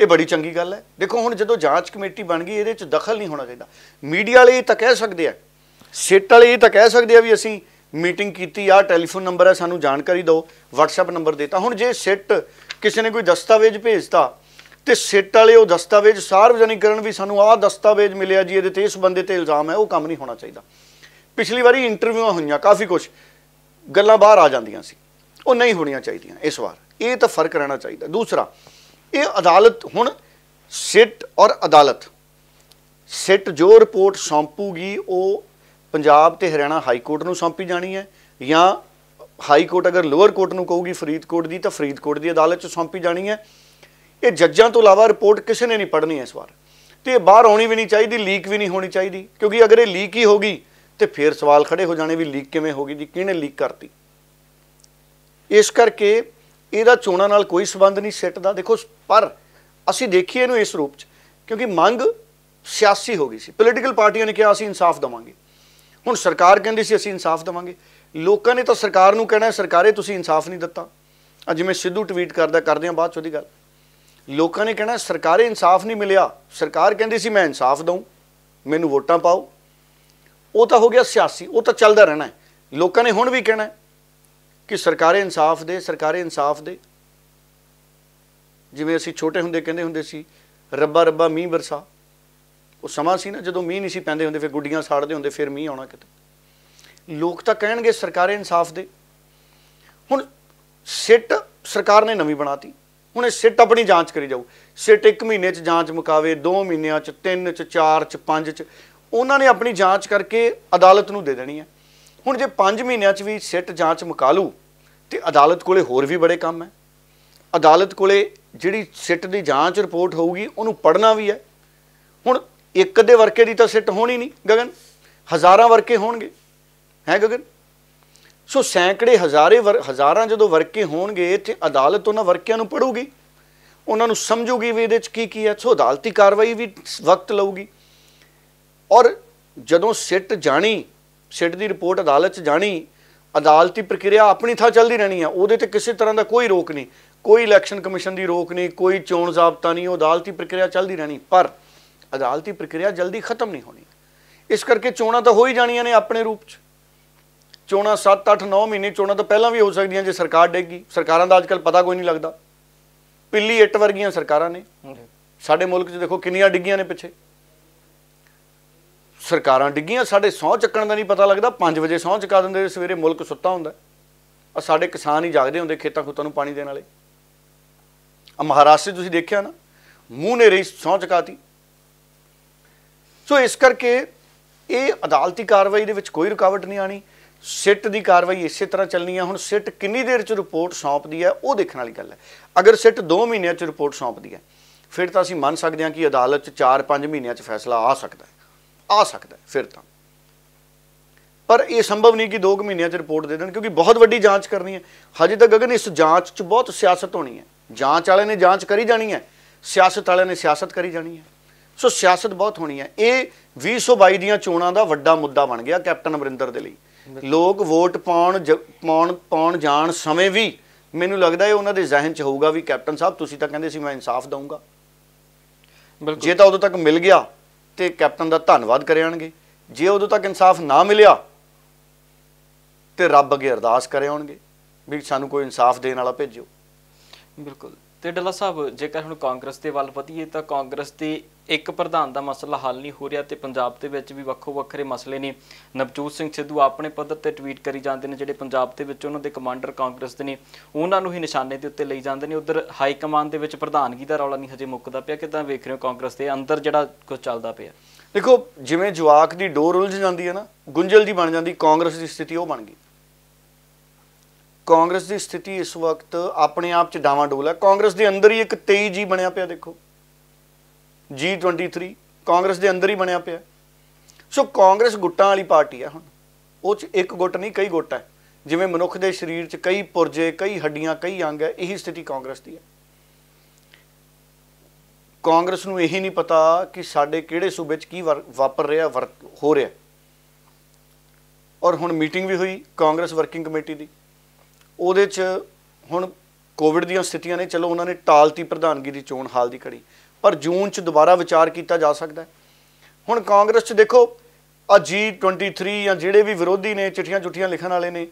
ਇਹ ਬੜੀ ਚੰਗੀ ਗੱਲ ਹੈ ਦੇਖੋ ਹੁਣ ਜਦੋਂ ਜਾਂਚ ਕਮੇਟੀ ਬਣ ਗਈ ਇਹਦੇ ਵਿੱਚ ਦਖਲ ਨਹੀਂ ਹੋਣਾ ਚਾਹੀਦਾ ਮੀਡੀਆ ਵਾਲੇ ਇਹ ਤਾਂ ਕਹਿ ਸਕਦੇ ਆ ਸਿੱਟ ਵਾਲੇ ਇਹ ਤਾਂ ਕਹਿ ਸਕਦੇ ਆ ਵੀ ਅਸੀਂ ਮੀਟਿੰਗ ਕੀਤੀ ਆ ਟੈਲੀਫੋਨ ਨੰਬਰ ਹੈ ਸਾਨੂੰ ਜਾਣਕਾਰੀ ਦਿਓ WhatsApp ਨੰਬਰ ਦਿੱਤਾ ਹੁਣ ਜੇ ਸਿੱਟ ਕਿਸੇ ਨੇ ਕੋਈ ਦਸਤਾਵੇਜ਼ ਭੇਜਤਾ ਤੇ ਸਿੱਟ ਵਾਲੇ ਉਹ ਦਸਤਾਵੇਜ਼ ਸਾਰਵਜਨਿਕ ਕਰਨ ਵੀ ਸਾਨੂੰ ਆਹ ਦਸਤਾਵੇਜ਼ ਮਿਲਿਆ ਜੀ ਇਹਦੇ ਤੇ ਇਸ ਬੰਦੇ ਤੇ ਇਲਜ਼ਾਮ ਹੈ ਉਹ ਕੰਮ ਨਹੀਂ ਹੋਣਾ ਚਾਹੀਦਾ ਪਿਛਲੀ ਵਾਰੀ ਇੰਟਰਵਿਊਆਂ ਹੋਈਆਂ ਕਾਫੀ ਕੁਝ ਗੱਲਾਂ ਬਾਹਰ ਆ ਜਾਂਦੀਆਂ ਸੀ ਉਹ ਨਹੀਂ ਹੋਣੀਆਂ ਚਾਹੀਦੀਆਂ ਇਸ ਵਾਰ ਇਹ ਤਾਂ ਫਰਕ ਰਹਿਣਾ ਚਾਹੀਦਾ ਦੂਸਰਾ ਇਹ ਅਦਾਲਤ ਹੁਣ ਸਿੱਟ ਔਰ ਅਦਾਲਤ ਸਿੱਟ ਜੋ ਰਿਪੋਰਟ ਸੌਂਪੂਗੀ ਉਹ ਪੰਜਾਬ ਤੇ ਹਰਿਆਣਾ ਹਾਈ ਕੋਰਟ ਨੂੰ ਸੌਂਪੀ ਜਾਣੀ ਹੈ ਜਾਂ ਹਾਈ ਕੋਰਟ ਅਗਰ ਲੋਅਰ ਕੋਰਟ ਨੂੰ ਕਹੂਗੀ ਫਰੀਦਕੋਟ ਦੀ ਤਾਂ ਫਰੀਦਕੋਟ ਦੀ ਅਦਾਲਤ 'ਚ ਸੌਂਪੀ ਜਾਣੀ ਹੈ ਇਹ ਜੱਜਾਂ ਤੋਂ ਇਲਾਵਾ ਰਿਪੋਰਟ ਕਿਸੇ ਨੇ ਨਹੀਂ ਪੜ੍ਹਨੀ ਇਸ ਵਾਰ ਤੇ ਬਾਹਰ ਆਉਣੀ ਵੀ ਨਹੀਂ ਚਾਹੀਦੀ ਲੀਕ ਵੀ ਨਹੀਂ ਹੋਣੀ ਚਾਹੀਦੀ ਕਿਉਂਕਿ ਅਗਰ ਇਹ ਲੀਕ ਹੀ ਹੋਗੀ ਤੇ ਫੇਰ ਸਵਾਲ ਖੜੇ ਹੋ ਜਾਣੇ ਵੀ ਲੀਕ ਕਿਵੇਂ ਹੋ ਗਈ ਜੀ ਕਿਹਨੇ ਲੀਕ ਕਰਤੀ ਇਸ ਕਰਕੇ ਇਹਦਾ ਚੋਣਾਂ ਨਾਲ ਕੋਈ ਸਬੰਧ ਨਹੀਂ ਸਿੱਟ ਦਾ ਦੇਖੋ ਪਰ ਅਸੀਂ ਦੇਖੀਏ ਇਹਨੂੰ ਇਸ ਰੂਪ 'ਚ ਕਿਉਂਕਿ ਮੰਗ ਸਿਆਸੀ ਹੋ ਗਈ ਸੀ ਪੋਲੀਟੀਕਲ ਪਾਰਟੀਆਂ ਨੇ ਕਿਹਾ ਅਸੀਂ ਇਨਸਾਫ ਦਵਾਂਗੇ ਹੁਣ ਸਰਕਾਰ ਕਹਿੰਦੀ ਸੀ ਅਸੀਂ ਇਨਸਾਫ ਦਵਾਂਗੇ ਲੋਕਾਂ ਨੇ ਤਾਂ ਸਰਕਾਰ ਨੂੰ ਕਹਿਣਾ ਸਰਕਾਰੇ ਤੁਸੀਂ ਇਨਸਾਫ ਨਹੀਂ ਦਿੱਤਾ ਅੱਜ ਜਿਵੇਂ ਸਿੱਧੂ ਟਵੀਟ ਕਰਦਾ ਕਰਦੇ ਆ ਬਾਅਦ ਚ ਉਹਦੀ ਗੱਲ ਲੋਕਾਂ ਨੇ ਕਹਿਣਾ ਸਰਕਾਰੇ ਇਨਸਾਫ ਨਹੀਂ ਮਿਲਿਆ ਸਰਕਾਰ ਕਹਿੰਦੀ ਸੀ ਮੈਂ ਇਨਸਾਫ ਦਵਾਂ ਮੈਨੂੰ ਵੋਟਾਂ ਪਾਓ ਉਹ ਤਾਂ ਹੋ ਗਿਆ ਸਿਆਸੀ ਉਹ ਤਾਂ ਚੱਲਦਾ ਰਹਿਣਾ ਲੋਕਾਂ ਨੇ ਹੁਣ ਵੀ ਕਹਿਣਾ ਕਿ ਸਰਕਾਰੇ ਇਨਸਾਫ ਦੇ ਸਰਕਾਰੇ ਇਨਸਾਫ ਦੇ ਜਿਵੇਂ ਅਸੀਂ ਛੋਟੇ ਹੁੰਦੇ ਕਹਿੰਦੇ ਹੁੰਦੇ ਸੀ ਰੱਬਾ ਰੱਬਾ ਮੀਂਹ ਵਰਸਾ ਉਹ ਸਮਾਂ ਸੀ ਨਾ ਜਦੋਂ ਮੀਂਹ ਨਹੀਂ ਸੀ ਪੈਂਦੇ ਹੁੰਦੇ ਫਿਰ ਗੁੱਡੀਆਂ ਸਾੜਦੇ ਹੁੰਦੇ ਫਿਰ ਮੀਂਹ ਆਉਣਾ ਕਿਤੇ ਲੋਕ ਤਾਂ ਕਹਿਣਗੇ ਸਰਕਾਰੇ ਇਨਸਾਫ ਦੇ ਹੁਣ ਸਿੱਟ ਸਰਕਾਰ ਨੇ ਨਵੀਂ ਬਣਾਤੀ ਹੁਣ ਇਹ ਸਿੱਟ ਆਪਣੀ ਜਾਂਚ ਕਰੀ ਜਾਊ ਸਿੱਟ 1 ਮਹੀਨੇ 'ਚ ਜਾਂਚ ਮੁਕਾਵੇ 2 ਮਹੀਨਿਆਂ 'ਚ 3 'ਚ 4 'ਚ 5 'ਚ ਉਹਨਾਂ ਨੇ ਆਪਣੀ ਜਾਂਚ ਕਰਕੇ ਅਦਾਲਤ ਨੂੰ ਦੇ ਦੇਣੀ ਹੈ ਹੁਣ ਜੇ 5 ਮਹੀਨਿਆਂ 'ਚ ਵੀ ਸਿੱਟ ਜਾਂਚ ਮੁਕਾ ਲੂ ਤੇ ਅਦਾਲਤ ਕੋਲੇ ਹੋਰ ਵੀ ਬੜੇ ਕੰਮ ਹੈ ਅਦਾਲਤ ਕੋਲੇ ਜਿਹੜੀ ਸਿੱਟ ਦੀ ਜਾਂਚ ਰਿਪੋਰਟ ਹੋਊਗੀ ਉਹਨੂੰ ਪੜਨਾ ਵੀ ਹੈ ਹੁਣ ਇੱਕ ਦੇ ਵਰਕੇ ਦੀ ਤਾਂ ਸਿੱਟ ਹੋਣੀ ਨਹੀਂ ਗਗਨ ਹਜ਼ਾਰਾਂ ਵਰਕੇ ਹੋਣਗੇ ਹੈ ਗਗਨ ਸੋ ਸੈਂਕੜੇ ਹਜ਼ਾਰੇ ਹਜ਼ਾਰਾਂ ਜਦੋਂ ਵਰਕੇ ਹੋਣਗੇ ਤੇ ਅਦਾਲਤ ਉਹਨਾਂ ਵਰਕਿਆਂ ਨੂੰ ਪੜੂਗੀ ਉਹਨਾਂ ਨੂੰ ਸਮਝੂਗੀ ਵੀ ਇਹਦੇ 'ਚ ਕੀ ਕੀ ਹੈ ਸੋ ਅਦਾਲਤੀ ਕਾਰਵਾਈ ਵੀ ਵਕਤ ਲਊਗੀ ਔਰ ਜਦੋਂ ਸਿੱਟ ਜਾਣੀ ਸਿੱਟ ਦੀ ਰਿਪੋਰਟ ਅਦਾਲਤ 'ਚ ਜਾਣੀ ਅਦਾਲਤੀ ਪ੍ਰਕਿਰਿਆ ਆਪਣੀ ਥਾਂ ਚੱਲਦੀ ਰਹਿਣੀ ਆ ਉਹਦੇ ਤੇ ਕਿਸੇ ਤਰ੍ਹਾਂ ਦਾ ਕੋਈ ਰੋਕ ਨਹੀਂ ਕੋਈ ਇਲੈਕਸ਼ਨ ਕਮਿਸ਼ਨ ਦੀ ਰੋਕ ਨਹੀਂ ਕੋਈ ਚੋਣ ਜ਼ਾਬਤਾ ਨਹੀਂ ਉਹ ਅਦਾਲਤੀ ਪ੍ਰਕਿਰਿਆ ਚੱਲਦੀ ਰਹਿਣੀ ਪਰ ਅਦਾਲਤੀ ਪ੍ਰਕਿਰਿਆ ਜਲਦੀ ਖਤਮ ਨਹੀਂ ਹੋਣੀ ਇਸ ਕਰਕੇ ਚੋਣਾਂ ਤਾਂ ਹੋ ਹੀ ਜਾਣੀਆਂ ਨੇ ਆਪਣੇ ਰੂਪ 'ਚ ਚੋਣਾਂ 7 8 9 ਮਹੀਨੇ ਚੋਣਾਂ ਤਾਂ ਪਹਿਲਾਂ ਵੀ ਹੋ ਸਕਦੀਆਂ ਜੇ ਸਰਕਾਰ ਡੇਗੀ ਸਰਕਾਰਾਂ ਦਾ ਅੱਜਕੱਲ ਪਤਾ ਕੋਈ ਨਹੀਂ ਲੱਗਦਾ ਪਿੱਲੀ ਇੱਟ ਵਰਗੀਆਂ ਸਰਕਾਰਾਂ ਨੇ ਸਾਡੇ ਮੁਲਕ 'ਚ ਦੇਖੋ ਕਿੰਨੀਆਂ ਡਿੱਗੀਆਂ ਨੇ ਪਿੱਛੇ ਸਰਕਾਰਾਂ ਡਿੱਗੀਆਂ ਸਾਡੇ ਸੌਂ ਚੱਕਣ ਦਾ ਨਹੀਂ ਪਤਾ ਲੱਗਦਾ 5 ਵਜੇ ਸੌਂ ਚੱਕਾ ਦਿੰਦੇ ਸਵੇਰੇ ਮੁਲਕ ਸੁੱਤਾ ਹੁੰਦਾ ਆ ਸਾਡੇ ਕਿਸਾਨ ਹੀ ਜਾਗਦੇ ਹੁੰਦੇ ਖੇਤਾਂ ਖੁੱਤਾਂ ਨੂੰ ਪਾਣੀ ਦੇਣ ਵਾਲੇ ਆ ਮਹਾਰਾਸ਼ਟਰ ਤੁਸੀਂ ਦੇਖਿਆ ਨਾ ਮੂੰਹ ਨੇ ਰਹੀ ਸੌਂ ਚਕਾਤੀ ਸੋ ਇਸ ਕਰਕੇ ਇਹ ਅਦਾਲਤੀ ਕਾਰਵਾਈ ਦੇ ਵਿੱਚ ਕੋਈ ਰੁਕਾਵਟ ਨਹੀਂ ਆਣੀ ਸਿੱਟ ਦੀ ਕਾਰਵਾਈ ਇਸੇ ਤਰ੍ਹਾਂ ਚੱਲਣੀ ਆ ਹੁਣ ਸਿੱਟ ਕਿੰਨੀ ਦੇਰ ਚ ਰਿਪੋਰਟ ਸੌਂਪਦੀ ਹੈ ਉਹ ਦੇਖਣ ਵਾਲੀ ਗੱਲ ਹੈ ਅਗਰ ਸਿੱਟ 2 ਮਹੀਨਿਆਂ ਚ ਰਿਪੋਰਟ ਸੌਂਪਦੀ ਹੈ ਫਿਰ ਤਾਂ ਅਸੀਂ ਮੰਨ ਸਕਦੇ ਹਾਂ ਕਿ ਅਦਾਲਤ ਚ 4-5 ਮਹੀਨਿਆਂ ਚ ਫੈਸਲਾ ਆ ਸਕਦਾ ਹੈ ਆ ਸਕਦਾ ਫਿਰ ਤਾਂ ਪਰ ਇਹ ਸੰਭਵ ਨਹੀਂ ਕਿ 2 ਮਹੀਨਿਆਂ 'ਚ ਰਿਪੋਰਟ ਦੇ ਦੇਣ ਕਿਉਂਕਿ ਬਹੁਤ ਵੱਡੀ ਜਾਂਚ ਕਰਨੀ ਹੈ ਹਜੇ ਤੱਕ ਗਗਨ ਇਸ ਜਾਂਚ 'ਚ ਬਹੁਤ ਸਿਆਸਤ ਹੋਣੀ ਹੈ ਜਾਂਚ ਵਾਲੇ ਨੇ ਜਾਂਚ ਕਰੀ ਜਾਣੀ ਹੈ ਸਿਆਸਤ ਵਾਲੇ ਨੇ ਸਿਆਸਤ ਕਰੀ ਜਾਣੀ ਹੈ ਸੋ ਸਿਆਸਤ ਬਹੁਤ ਹੋਣੀ ਹੈ ਇਹ 2022 ਦੀਆਂ ਚੋਣਾਂ ਦਾ ਵੱਡਾ ਮੁੱਦਾ ਬਣ ਗਿਆ ਕੈਪਟਨ ਅਮਰਿੰਦਰ ਦੇ ਲਈ ਲੋਕ ਵੋਟ ਪਾਉਣ ਪਾਉਣ ਪਾਉਣ ਜਾਣ ਸਮੇਂ ਵੀ ਮੈਨੂੰ ਲੱਗਦਾ ਇਹ ਉਹਨਾਂ ਦੇ ਜ਼ਿਹਨ 'ਚ ਹੋਊਗਾ ਵੀ ਕੈਪਟਨ ਸਾਹਿਬ ਤੁਸੀਂ ਤਾਂ ਕਹਿੰਦੇ ਸੀ ਮੈਂ ਇਨਸਾਫ ਦਊਂਗਾ ਜੇ ਤਾਂ ਉਦੋਂ ਤੱਕ ਮਿਲ ਗਿਆ ਤੇ ਕੈਪਟਨ ਦਾ ਧੰਨਵਾਦ ਕਰਿਆਣਗੇ ਜੇ ਉਦੋਂ ਤੱਕ ਇਨਸਾਫ ਨਾ ਮਿਲਿਆ ਤੇ ਰੱਬ ਅੱਗੇ ਅਰਦਾਸ ਕਰਿਆਉਣਗੇ ਵੀ ਸਾਨੂੰ ਕੋਈ ਇਨਸਾਫ ਦੇਣ ਵਾਲਾ ਭੇਜੋ ਬਿਲਕੁਲ ਤੇ ਡੱਲਾ ਸਾਹਿਬ ਜੇਕਰ ਹੁਣ ਕਾਂਗਰਸ ਦੇ ਵੱਲ ਵਧੀਏ ਤਾਂ ਕਾਂਗਰਸ ਦੇ ਇੱਕ ਪ੍ਰਧਾਨ ਦਾ ਮਸਲਾ ਹੱਲ ਨਹੀਂ ਹੋ ਰਿਹਾ ਤੇ ਪੰਜਾਬ ਦੇ ਵਿੱਚ ਵੀ ਵੱਖੋ ਵੱਖਰੇ ਮਸਲੇ ਨੇ ਨਵਜੋਤ ਸਿੰਘ ਸਿੱਧੂ ਆਪਣੇ ਪੱਧਰ ਤੇ ਟਵੀਟ ਕਰੀ ਜਾਂਦੇ ਨੇ ਜਿਹੜੇ ਪੰਜਾਬ ਦੇ ਵਿੱਚ ਉਹਨਾਂ ਦੇ ਕਮਾਂਡਰ ਕਾਂਗਰਸ ਦੇ ਨੇ ਉਹਨਾਂ ਨੂੰ ਹੀ ਨਿਸ਼ਾਨੇ ਦੇ ਉੱਤੇ ਲਈ ਜਾਂਦੇ ਨੇ ਉਧਰ ਹਾਈ ਕਮਾਂਡ ਦੇ ਵਿੱਚ ਪ੍ਰਧਾਨਗੀ ਦਾ ਰੌਲਾ ਨਹੀਂ ਹਜੇ ਮੁੱਕਦਾ ਪਿਆ ਕਿਦਾਂ ਵੇਖ ਰਹੇ ਹੋ ਕਾਂਗਰਸ ਦੇ ਅੰਦਰ ਜਿਹੜਾ ਕੁਝ ਚੱਲਦਾ ਪਿਆ ਦੇਖੋ ਜਿਵੇਂ ਜਵਾਕ ਦੀ ਡੋਰ ਉਲਝ ਜਾਂਦੀ ਹੈ ਨਾ ਗੁੰਝਲ ਦੀ ਬਣ ਜਾਂਦੀ ਕਾਂਗਰਸ ਦੀ ਸਥਿਤੀ ਉਹ ਬਣ ਗਈ ਕਾਂਗਰਸ ਦੀ ਸਥਿਤੀ ਇਸ ਵਕਤ ਆਪਣੇ ਆਪ 'ਚ ਡੋਲ ਹੈ ਕਾਂਗਰਸ ਦੇ ਅੰਦਰ ਹੀ ਇੱਕ 23 ਜੀ ਬਣਿਆ ਪਿਆ ਦੇਖੋ ਜੀ 23 ਕਾਂਗਰਸ ਦੇ ਅੰਦਰ ਹੀ ਬਣਿਆ ਪਿਆ ਸੋ ਕਾਂਗਰਸ ਗੁੱਟਾਂ ਵਾਲੀ ਪਾਰਟੀ ਹੈ ਹੁਣ ਉਹ 'ਚ ਇੱਕ ਗੁੱਟ ਨਹੀਂ ਕਈ ਗੁੱਟ ਹੈ ਜਿਵੇਂ ਮਨੁੱਖ ਦੇ ਸਰੀਰ 'ਚ ਕਈ ਪੁਰਜੇ ਕਈ ਹੱਡੀਆਂ ਕਈ ਅੰਗ ਹੈ ਇਹੀ ਸਥਿਤੀ ਕਾਂਗਰਸ ਦੀ ਹੈ ਕਾਂਗਰਸ ਨੂੰ ਇਹੀ ਨਹੀਂ ਪਤਾ ਕਿ ਸਾਡੇ ਕਿਹੜੇ ਸੂਬੇ 'ਚ ਕੀ ਵਾਪਰ ਰਿਹਾ ਹੋ ਰਿਹਾ ਔਰ ਹੁਣ ਮੀਟਿੰਗ ਵੀ ਹੋਈ ਕਾਂਗਰਸ ਵਰਕਿੰਗ ਕਮੇਟੀ ਦੀ ਉਹਦੇ 'ਚ ਹੁਣ ਕੋਵਿਡ ਦੀਆਂ ਸਥਿਤੀਆਂ ਨੇ ਚਲੋ ਉਹਨਾਂ ਨੇ ਟਾਲਤੀ ਪ੍ਰਧਾਨਗੀ ਦੀ ਚੋਣ ਹਾਲ ਦੀ ਘੜੀ ਪਰ ਜੂਨ 'ਚ ਦੁਬਾਰਾ ਵਿਚਾਰ ਕੀਤਾ ਜਾ ਸਕਦਾ ਹੁਣ ਕਾਂਗਰਸ 'ਚ ਦੇਖੋ ਆ 23 ਜਾਂ ਜਿਹੜੇ ਵੀ ਵਿਰੋਧੀ ਨੇ ਚਿੱਠੀਆਂ ਚੁੱਠੀਆਂ ਲਿਖਣ ਵਾਲੇ ਨੇ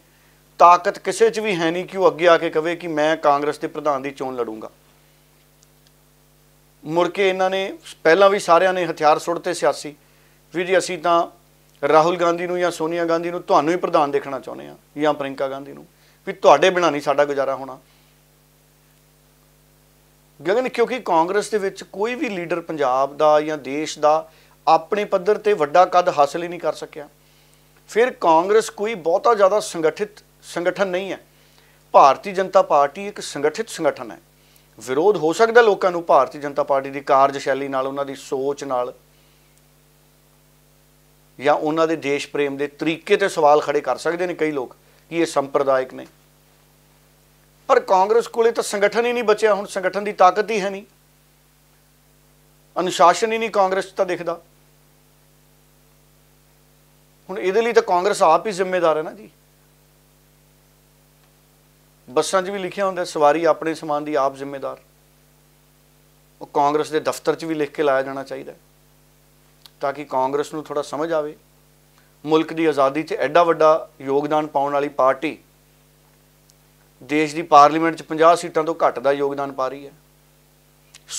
ਤਾਕਤ ਕਿਸੇ 'ਚ ਵੀ ਹੈ ਨਹੀਂ ਕਿ ਉਹ ਅੱਗੇ ਆ ਕੇ ਕਵੇ ਕਿ ਮੈਂ ਕਾਂਗਰਸ ਦੇ ਪ੍ਰਧਾਨ ਦੀ ਚੋਣ ਲੜੂੰਗਾ ਮੁੜ ਕੇ ਇਹਨਾਂ ਨੇ ਪਹਿਲਾਂ ਵੀ ਸਾਰਿਆਂ ਨੇ ਹਥਿਆਰ ਸੁੱਟਤੇ ਸਿਆਸੀ ਵੀ ਜੀ ਅਸੀਂ ਤਾਂ ਰਾਹੁਲ ਗਾਂਧੀ ਨੂੰ ਜਾਂ ਸੋਨੀਆ ਗਾਂਧੀ ਨੂੰ ਤੁਹਾਨੂੰ ਹੀ ਪ੍ਰਧਾਨ ਦੇਖਣਾ ਚਾਹੁੰਦੇ ਆ ਜਾਂ ਪ੍ਰਿੰਕਾ ਗਾਂਧੀ ਨੂੰ ਵੀ ਤੁਹਾਡੇ ਬਿਨਾ ਨਹੀਂ ਸਾਡਾ ਗੁਜ਼ਾਰਾ ਹੋਣਾ ਗਗਨ ਕਿਉਂਕਿ ਕਾਂਗਰਸ ਦੇ ਵਿੱਚ ਕੋਈ ਵੀ ਲੀਡਰ ਪੰਜਾਬ ਦਾ ਜਾਂ ਦੇਸ਼ ਦਾ ਆਪਣੇ ਪੱਧਰ ਤੇ ਵੱਡਾ ਕੱਦ ਹਾਸਲ ਹੀ ਨਹੀਂ ਕਰ ਸਕਿਆ ਫਿਰ ਕਾਂਗਰਸ ਕੋਈ ਬਹੁਤਾ ਜ਼ਿਆਦਾ ਸੰਗਠਿਤ ਸੰਗਠਨ ਨਹੀਂ ਹੈ ਭਾਰਤੀ ਜਨਤਾ ਪਾਰਟੀ ਇੱਕ ਸੰਗਠਿਤ ਸੰਗਠਨ ਹੈ ਵਿਰੋਧ ਹੋ ਸਕਦਾ ਲੋਕਾਂ ਨੂੰ ਭਾਰਤੀ ਜਨਤਾ ਪਾਰਟੀ ਦੀ ਕਾਰਜ ਸ਼ੈਲੀ ਨਾਲ ਉਹਨਾਂ ਦੀ ਸੋਚ ਨਾਲ ਜਾਂ ਉਹਨਾਂ ਦੇ ਦੇਸ਼ ਪ੍ਰੇਮ ਦੇ ਤਰੀਕੇ ਤੇ ਸਵਾਲ ਖੜੇ ਕਰ ਸਕਦੇ ਨੇ ਕਈ ਲੋਕ ਕਿ ਇਹ ਸੰਪਰਦਾਇਕ ਨੇ ਪਰ ਕਾਂਗਰਸ ਕੋਲੇ ਤਾਂ ਸੰਗਠਨ ਹੀ ਨਹੀਂ ਬਚਿਆ ਹੁਣ ਸੰਗਠਨ ਦੀ ਤਾਕਤ ਹੀ ਹੈ ਨਹੀਂ ਅਨੁਸ਼ਾਸਨ ਹੀ ਨਹੀਂ ਕਾਂਗਰਸ ਤਾਂ ਦਿਖਦਾ ਹੁਣ ਇਹਦੇ ਲਈ ਤਾਂ ਕਾਂਗਰਸ ਆਪ ਹੀ ਜ਼ਿੰਮੇਦਾਰ ਹੈ ਨਾ ਜੀ ਬੱਸਾਂ 'ਚ ਵੀ ਲਿਖਿਆ ਹੁੰਦਾ ਸਵਾਰੀ ਆਪਣੇ ਸਮਾਨ ਦੀ ਆਪ ਜ਼ਿੰਮੇਦਾਰ ਉਹ ਕਾਂਗਰਸ ਦੇ ਦਫ਼ਤਰ 'ਚ ਵੀ ਲਿਖ ਕੇ ਲਾਇਆ ਜਾਣਾ ਚਾਹੀਦਾ ਤਾਂ ਕਿ ਕਾਂਗਰਸ ਨੂੰ ਥੋੜਾ ਸਮਝ ਆਵੇ ਮੁਲਕ ਦੀ ਆਜ਼ਾਦੀ 'ਚ ਐਡਾ ਵੱਡਾ ਯੋਗਦਾਨ ਪਾਉਣ ਵਾਲੀ ਪਾਰਟੀ ਦੇਸ਼ ਦੀ ਪਾਰਲੀਮੈਂਟ 'ਚ 50 ਸੀਟਾਂ ਤੋਂ ਘੱਟ ਦਾ ਯੋਗਦਾਨ ਪਾ ਰਹੀ ਹੈ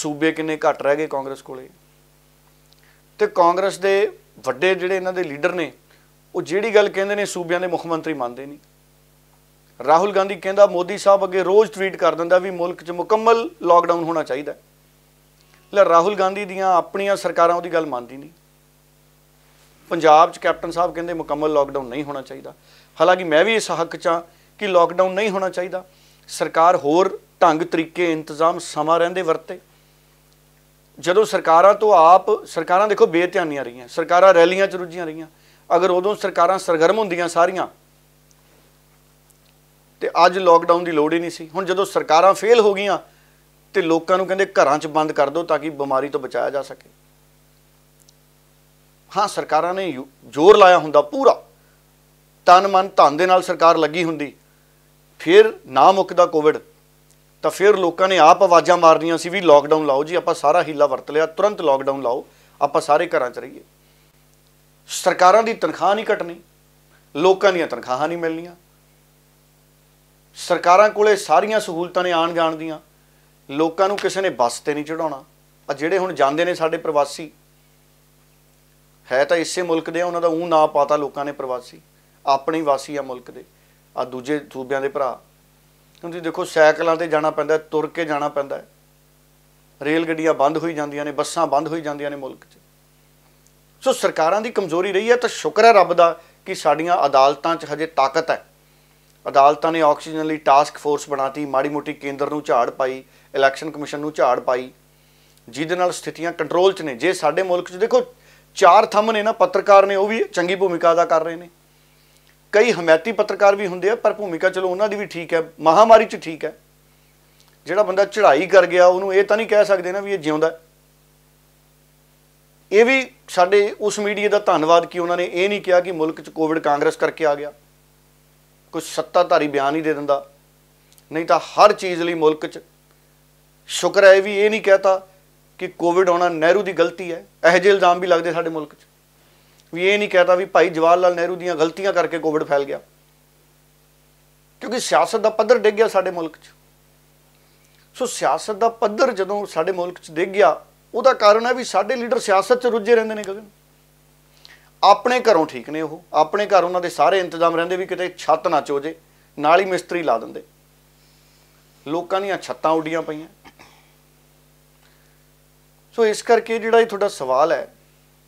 ਸੂਬੇ ਕਿੰਨੇ ਘੱਟ ਰਹਿ ਗਏ ਕਾਂਗਰਸ ਕੋਲੇ ਤੇ ਕਾਂਗਰਸ ਦੇ ਵੱਡੇ ਜਿਹੜੇ ਇਹਨਾਂ ਦੇ ਲੀਡਰ ਨੇ ਉਹ ਜਿਹੜੀ ਗੱਲ ਕਹਿੰਦੇ ਨੇ ਸੂਬਿਆਂ ਦੇ ਮੁੱਖ ਮੰਤਰੀ ਮੰਨਦੇ ਨਹੀਂ ਰਾਹੁਲ ਗਾਂਧੀ ਕਹਿੰਦਾ ਮੋਦੀ ਸਾਹਿਬ ਅੱਗੇ ਰੋਜ਼ ਟਵੀਟ ਕਰ ਦਿੰਦਾ ਵੀ ਮੁਲਕ 'ਚ ਮੁਕੰਮਲ ਲਾਕਡਾਊਨ ਹੋਣਾ ਚਾਹੀਦਾ ਲੈ ਰਾਹੁਲ ਗਾਂਧੀ ਦੀਆਂ ਆਪਣੀਆਂ ਸਰਕਾਰਾਂ ਉਹਦੀ ਗੱਲ ਮੰਨਦੀ ਨਹੀਂ ਪੰਜਾਬ 'ਚ ਕੈਪਟਨ ਸਾਹਿਬ ਕਹਿੰਦੇ ਮੁਕੰਮਲ ਲਾਕਡਾਊਨ ਨਹੀਂ ਹੋਣਾ ਚਾਹੀਦਾ ਹਾਲਾਂਕਿ ਮੈਂ ਵੀ ਇਸ ਹੱਕ 'ਚ ਆ ਕਿ ਲਾਕਡਾਊਨ ਨਹੀਂ ਹੋਣਾ ਚਾਹੀਦਾ ਸਰਕਾਰ ਹੋਰ ਢੰਗ ਤਰੀਕੇ ਇੰਤਜ਼ਾਮ ਸਮਾਂ ਰਹਿੰਦੇ ਵਰਤੇ ਜਦੋਂ ਸਰਕਾਰਾਂ ਤੋਂ ਆਪ ਸਰਕਾਰਾਂ ਦੇਖੋ ਬੇਧਿਆਨੀਆਂ ਰਹੀਆਂ ਸਰਕਾਰਾਂ ਰੈਲੀਆਂ 'ਚ ਰੁੱਝੀਆਂ ਰਹੀਆਂ ਅਗਰ ਉਦੋਂ ਸਰਕਾਰਾਂ ਸਰਗਰਮ ਹੁੰਦੀਆਂ ਸਾਰੀਆਂ ਤੇ ਅੱਜ ਲਾਕਡਾਊਨ ਦੀ ਲੋੜ ਹੀ ਨਹੀਂ ਸੀ ਹੁਣ ਜਦੋਂ ਸਰਕਾਰਾਂ ਫੇਲ ਹੋ ਗਈਆਂ ਤੇ ਲੋਕਾਂ ਨੂੰ ਕਹਿੰਦੇ ਘਰਾਂ 'ਚ ਬੰਦ ਕਰ ਦਿਓ ਤਾਂ ਕਿ ਬਿਮਾਰੀ ਤੋਂ ਬਚਾਇਆ ਜਾ ਸਕੇ ਹਾਂ ਸਰਕਾਰਾਂ ਨੇ ਜ਼ੋਰ ਲਾਇਆ ਹੁੰਦਾ ਪੂਰਾ ਤਨ ਮਨ ਧਨ ਦੇ ਨਾਲ ਸਰਕਾਰ ਲੱਗੀ ਹੁੰਦੀ ਫਿਰ ਨਾ ਮੁੱਕਦਾ ਕੋਵਿਡ ਤਾਂ ਫਿਰ ਲੋਕਾਂ ਨੇ ਆਪ ਆਵਾਜ਼ਾਂ ਮਾਰਨੀਆਂ ਸੀ ਵੀ ਲਾਕਡਾਊਨ ਲਾਓ ਜੀ ਆਪਾਂ ਸਾਰਾ ਹੀਲਾ ਵਰਤ ਲਿਆ ਤੁਰੰਤ ਲਾਕਡਾਊਨ ਲਾਓ ਆਪਾਂ ਸਾਰੇ ਘਰਾਂ 'ਚ ਰਹੀਏ ਸਰਕਾਰਾਂ ਦੀ ਤਨਖਾਹ ਨਹੀਂ ਕਟਣੀ ਲੋਕਾਂ ਦੀਆਂ ਤਨਖਾਹਾਂ ਨਹੀਂ ਮਿਲਣੀਆਂ ਸਰਕਾਰਾਂ ਕੋਲੇ ਸਾਰੀਆਂ ਸਹੂਲਤਾਂ ਨੇ ਆਣ ਜਾਣ ਦੀਆਂ ਲੋਕਾਂ ਨੂੰ ਕਿਸੇ ਨੇ ਬਸ ਤੇ ਨਹੀਂ ਚੜਾਉਣਾ ਆ ਜਿਹੜੇ ਹੁਣ ਜਾਂਦੇ ਨੇ ਸਾਡੇ ਪ੍ਰਵਾਸੀ ਹੈ ਤਾਂ ਇਸੇ ਮੁਲਕ ਦੇ ਉਹਨਾਂ ਦਾ ਉਹ ਨਾਂ ਪਾਤਾ ਲੋਕਾਂ ਨੇ ਪ੍ਰਵਾਸੀ ਆਪਣੇ ਵਾਸੀ ਆ ਮੁਲਕ ਦੇ ਆ ਦੂਜੇ ਸੂਬਿਆਂ ਦੇ ਭਰਾ ਤੁਸੀਂ ਦੇਖੋ ਸਾਈਕਲਾਂ ਤੇ ਜਾਣਾ ਪੈਂਦਾ ਤੁਰ ਕੇ ਜਾਣਾ ਪੈਂਦਾ ਰੇਲ ਗੱਡੀਆਂ ਬੰਦ ਹੋਈ ਜਾਂਦੀਆਂ ਨੇ ਬੱਸਾਂ ਬੰਦ ਹੋਈ ਜਾਂਦੀਆਂ ਨੇ ਮੁਲਕ 'ਚ ਸੋ ਸਰਕਾਰਾਂ ਦੀ ਕਮਜ਼ੋਰੀ ਰਹੀ ਹੈ ਤਾਂ ਸ਼ੁਕਰ ਹੈ ਰੱਬ ਦਾ ਕਿ ਸਾਡੀਆਂ ਅਦਾਲਤਾਂ 'ਚ ਹਜੇ ਤਾਕਤ ਹੈ ਅਦਾਲਤਾਂ ਨੇ ਆਕਸੀਜਨ ਲਈ ਟਾਸਕ ਫੋਰਸ ਬਣਾਤੀ ਮਾੜੀ ਮੋਟੀ ਕੇਂਦਰ ਨੂੰ ਝਾੜ ਪਾਈ ਇਲੈਕਸ਼ਨ ਕਮਿਸ਼ਨ ਨੂੰ ਝਾੜ ਪਾਈ ਜਿਹਦੇ ਨਾਲ ਸਥਿਤੀਆਂ ਕੰਟਰੋਲ 'ਚ ਨੇ ਜੇ ਸਾਡੇ ਮੁਲਕ 'ਚ ਦੇਖੋ ਚਾਰ ਥੰਮ ਨੇ ਨਾ ਪੱਤਰਕਾਰ ਨੇ ਉਹ ਵੀ ਚੰਗੀ ਭੂਮਿਕਾ ਅਦਾ ਕਰ ਰਹੇ ਨੇ ਕਈ ਹਮਾਇਤੀ ਪੱਤਰਕਾਰ ਵੀ ਹੁੰਦੇ ਆ ਪਰ ਭੂਮਿਕਾ ਚਲੋ ਉਹਨਾਂ ਦੀ ਵੀ ਠੀਕ ਹੈ ਮਹਾਮਾਰੀ 'ਚ ਠੀਕ ਹੈ ਜਿਹੜਾ ਬੰਦਾ ਚੜ੍ਹਾਈ ਕਰ ਗਿਆ ਉਹਨੂੰ ਇਹ ਤਾਂ ਨਹੀਂ ਕਹਿ ਸਕਦੇ ਨਾ ਵੀ ਇਹ ਜਿਉਂਦਾ ਇਹ ਵੀ ਸਾਡੇ ਉਸ ਮੀਡੀਆ ਦਾ ਧੰਨਵਾਦ ਕਿ ਉਹਨਾਂ ਨੇ ਇਹ ਨਹੀਂ ਕਿਹਾ ਕਿ ਮੁਲਕ 'ਚ ਕੋਵਿਡ ਕਾਂਗਰਸ ਕਰਕੇ ਆ ਗਿਆ ਕੁਝ ਸੱਤਾਧਾਰੀ ਬਿਆਨ ਹੀ ਦੇ ਦਿੰਦਾ ਨਹੀਂ ਤਾਂ ਹਰ ਚੀਜ਼ ਲਈ ਮੁਲਕ 'ਚ ਸ਼ੁਕਰ ਹੈ ਵੀ ਇਹ ਨਹੀਂ ਕਹਤਾ ਕਿ ਕੋਵਿਡ ਆਉਣਾ ਨਹਿਰੂ ਦੀ ਗਲਤੀ ਹੈ ਇਹੋ ਜਿਹੇ ਇਲਜ਼ਾਮ ਵੀ ਲੱਗਦੇ ਸਾਡੇ ਮੁਲਕ 'ਚ ਵੀ ਇਹ ਨਹੀਂ ਕਹਤਾ ਵੀ ਭਾਈ ਜਵਾਹਰ ਲਾਲ ਨਹਿਰੂ ਦੀਆਂ ਗਲਤੀਆਂ ਕਰਕੇ ਕੋਵਿਡ ਫੈਲ ਗਿਆ ਕਿਉਂਕਿ ਸਿਆਸਤ ਦਾ ਪੱਧਰ ਡਿੱਗ ਗਿਆ ਸਾਡੇ ਮੁਲਕ 'ਚ ਸੋ ਸਿਆਸਤ ਦਾ ਪੱਧਰ ਜਦੋਂ ਸਾਡੇ ਮੁਲਕ 'ਚ ਡਿੱਗ ਗਿਆ ਉਹਦਾ ਕਾਰਨ ਹੈ ਵੀ ਸਾਡੇ ਲੀਡਰ ਸਿਆਸਤ 'ਚ ਰੁੱਝੇ ਰਹਿੰਦੇ ਨੇ ਗਗਨ ਆਪਣੇ ਘਰੋਂ ਠੀਕ ਨੇ ਉਹ ਆਪਣੇ ਘਰ ਉਹਨਾਂ ਦੇ ਸਾਰੇ ਇੰਤਜ਼ਾਮ ਰਹਿੰਦੇ ਵੀ ਕਿਤੇ ਛੱਤ ਨਾ ਚੋਜੇ ਨਾਲ ਹੀ ਮਿਸਤਰੀ ਲਾ ਦਿੰਦੇ ਲੋਕਾਂ ਦੀਆਂ ਛੱਤਾਂ ਉੱਡੀਆਂ ਪਈਆਂ ਸੋ ਇਸ ਕਰਕੇ ਜਿਹੜਾ ਇਹ ਤੁਹਾਡਾ ਸਵਾਲ ਹੈ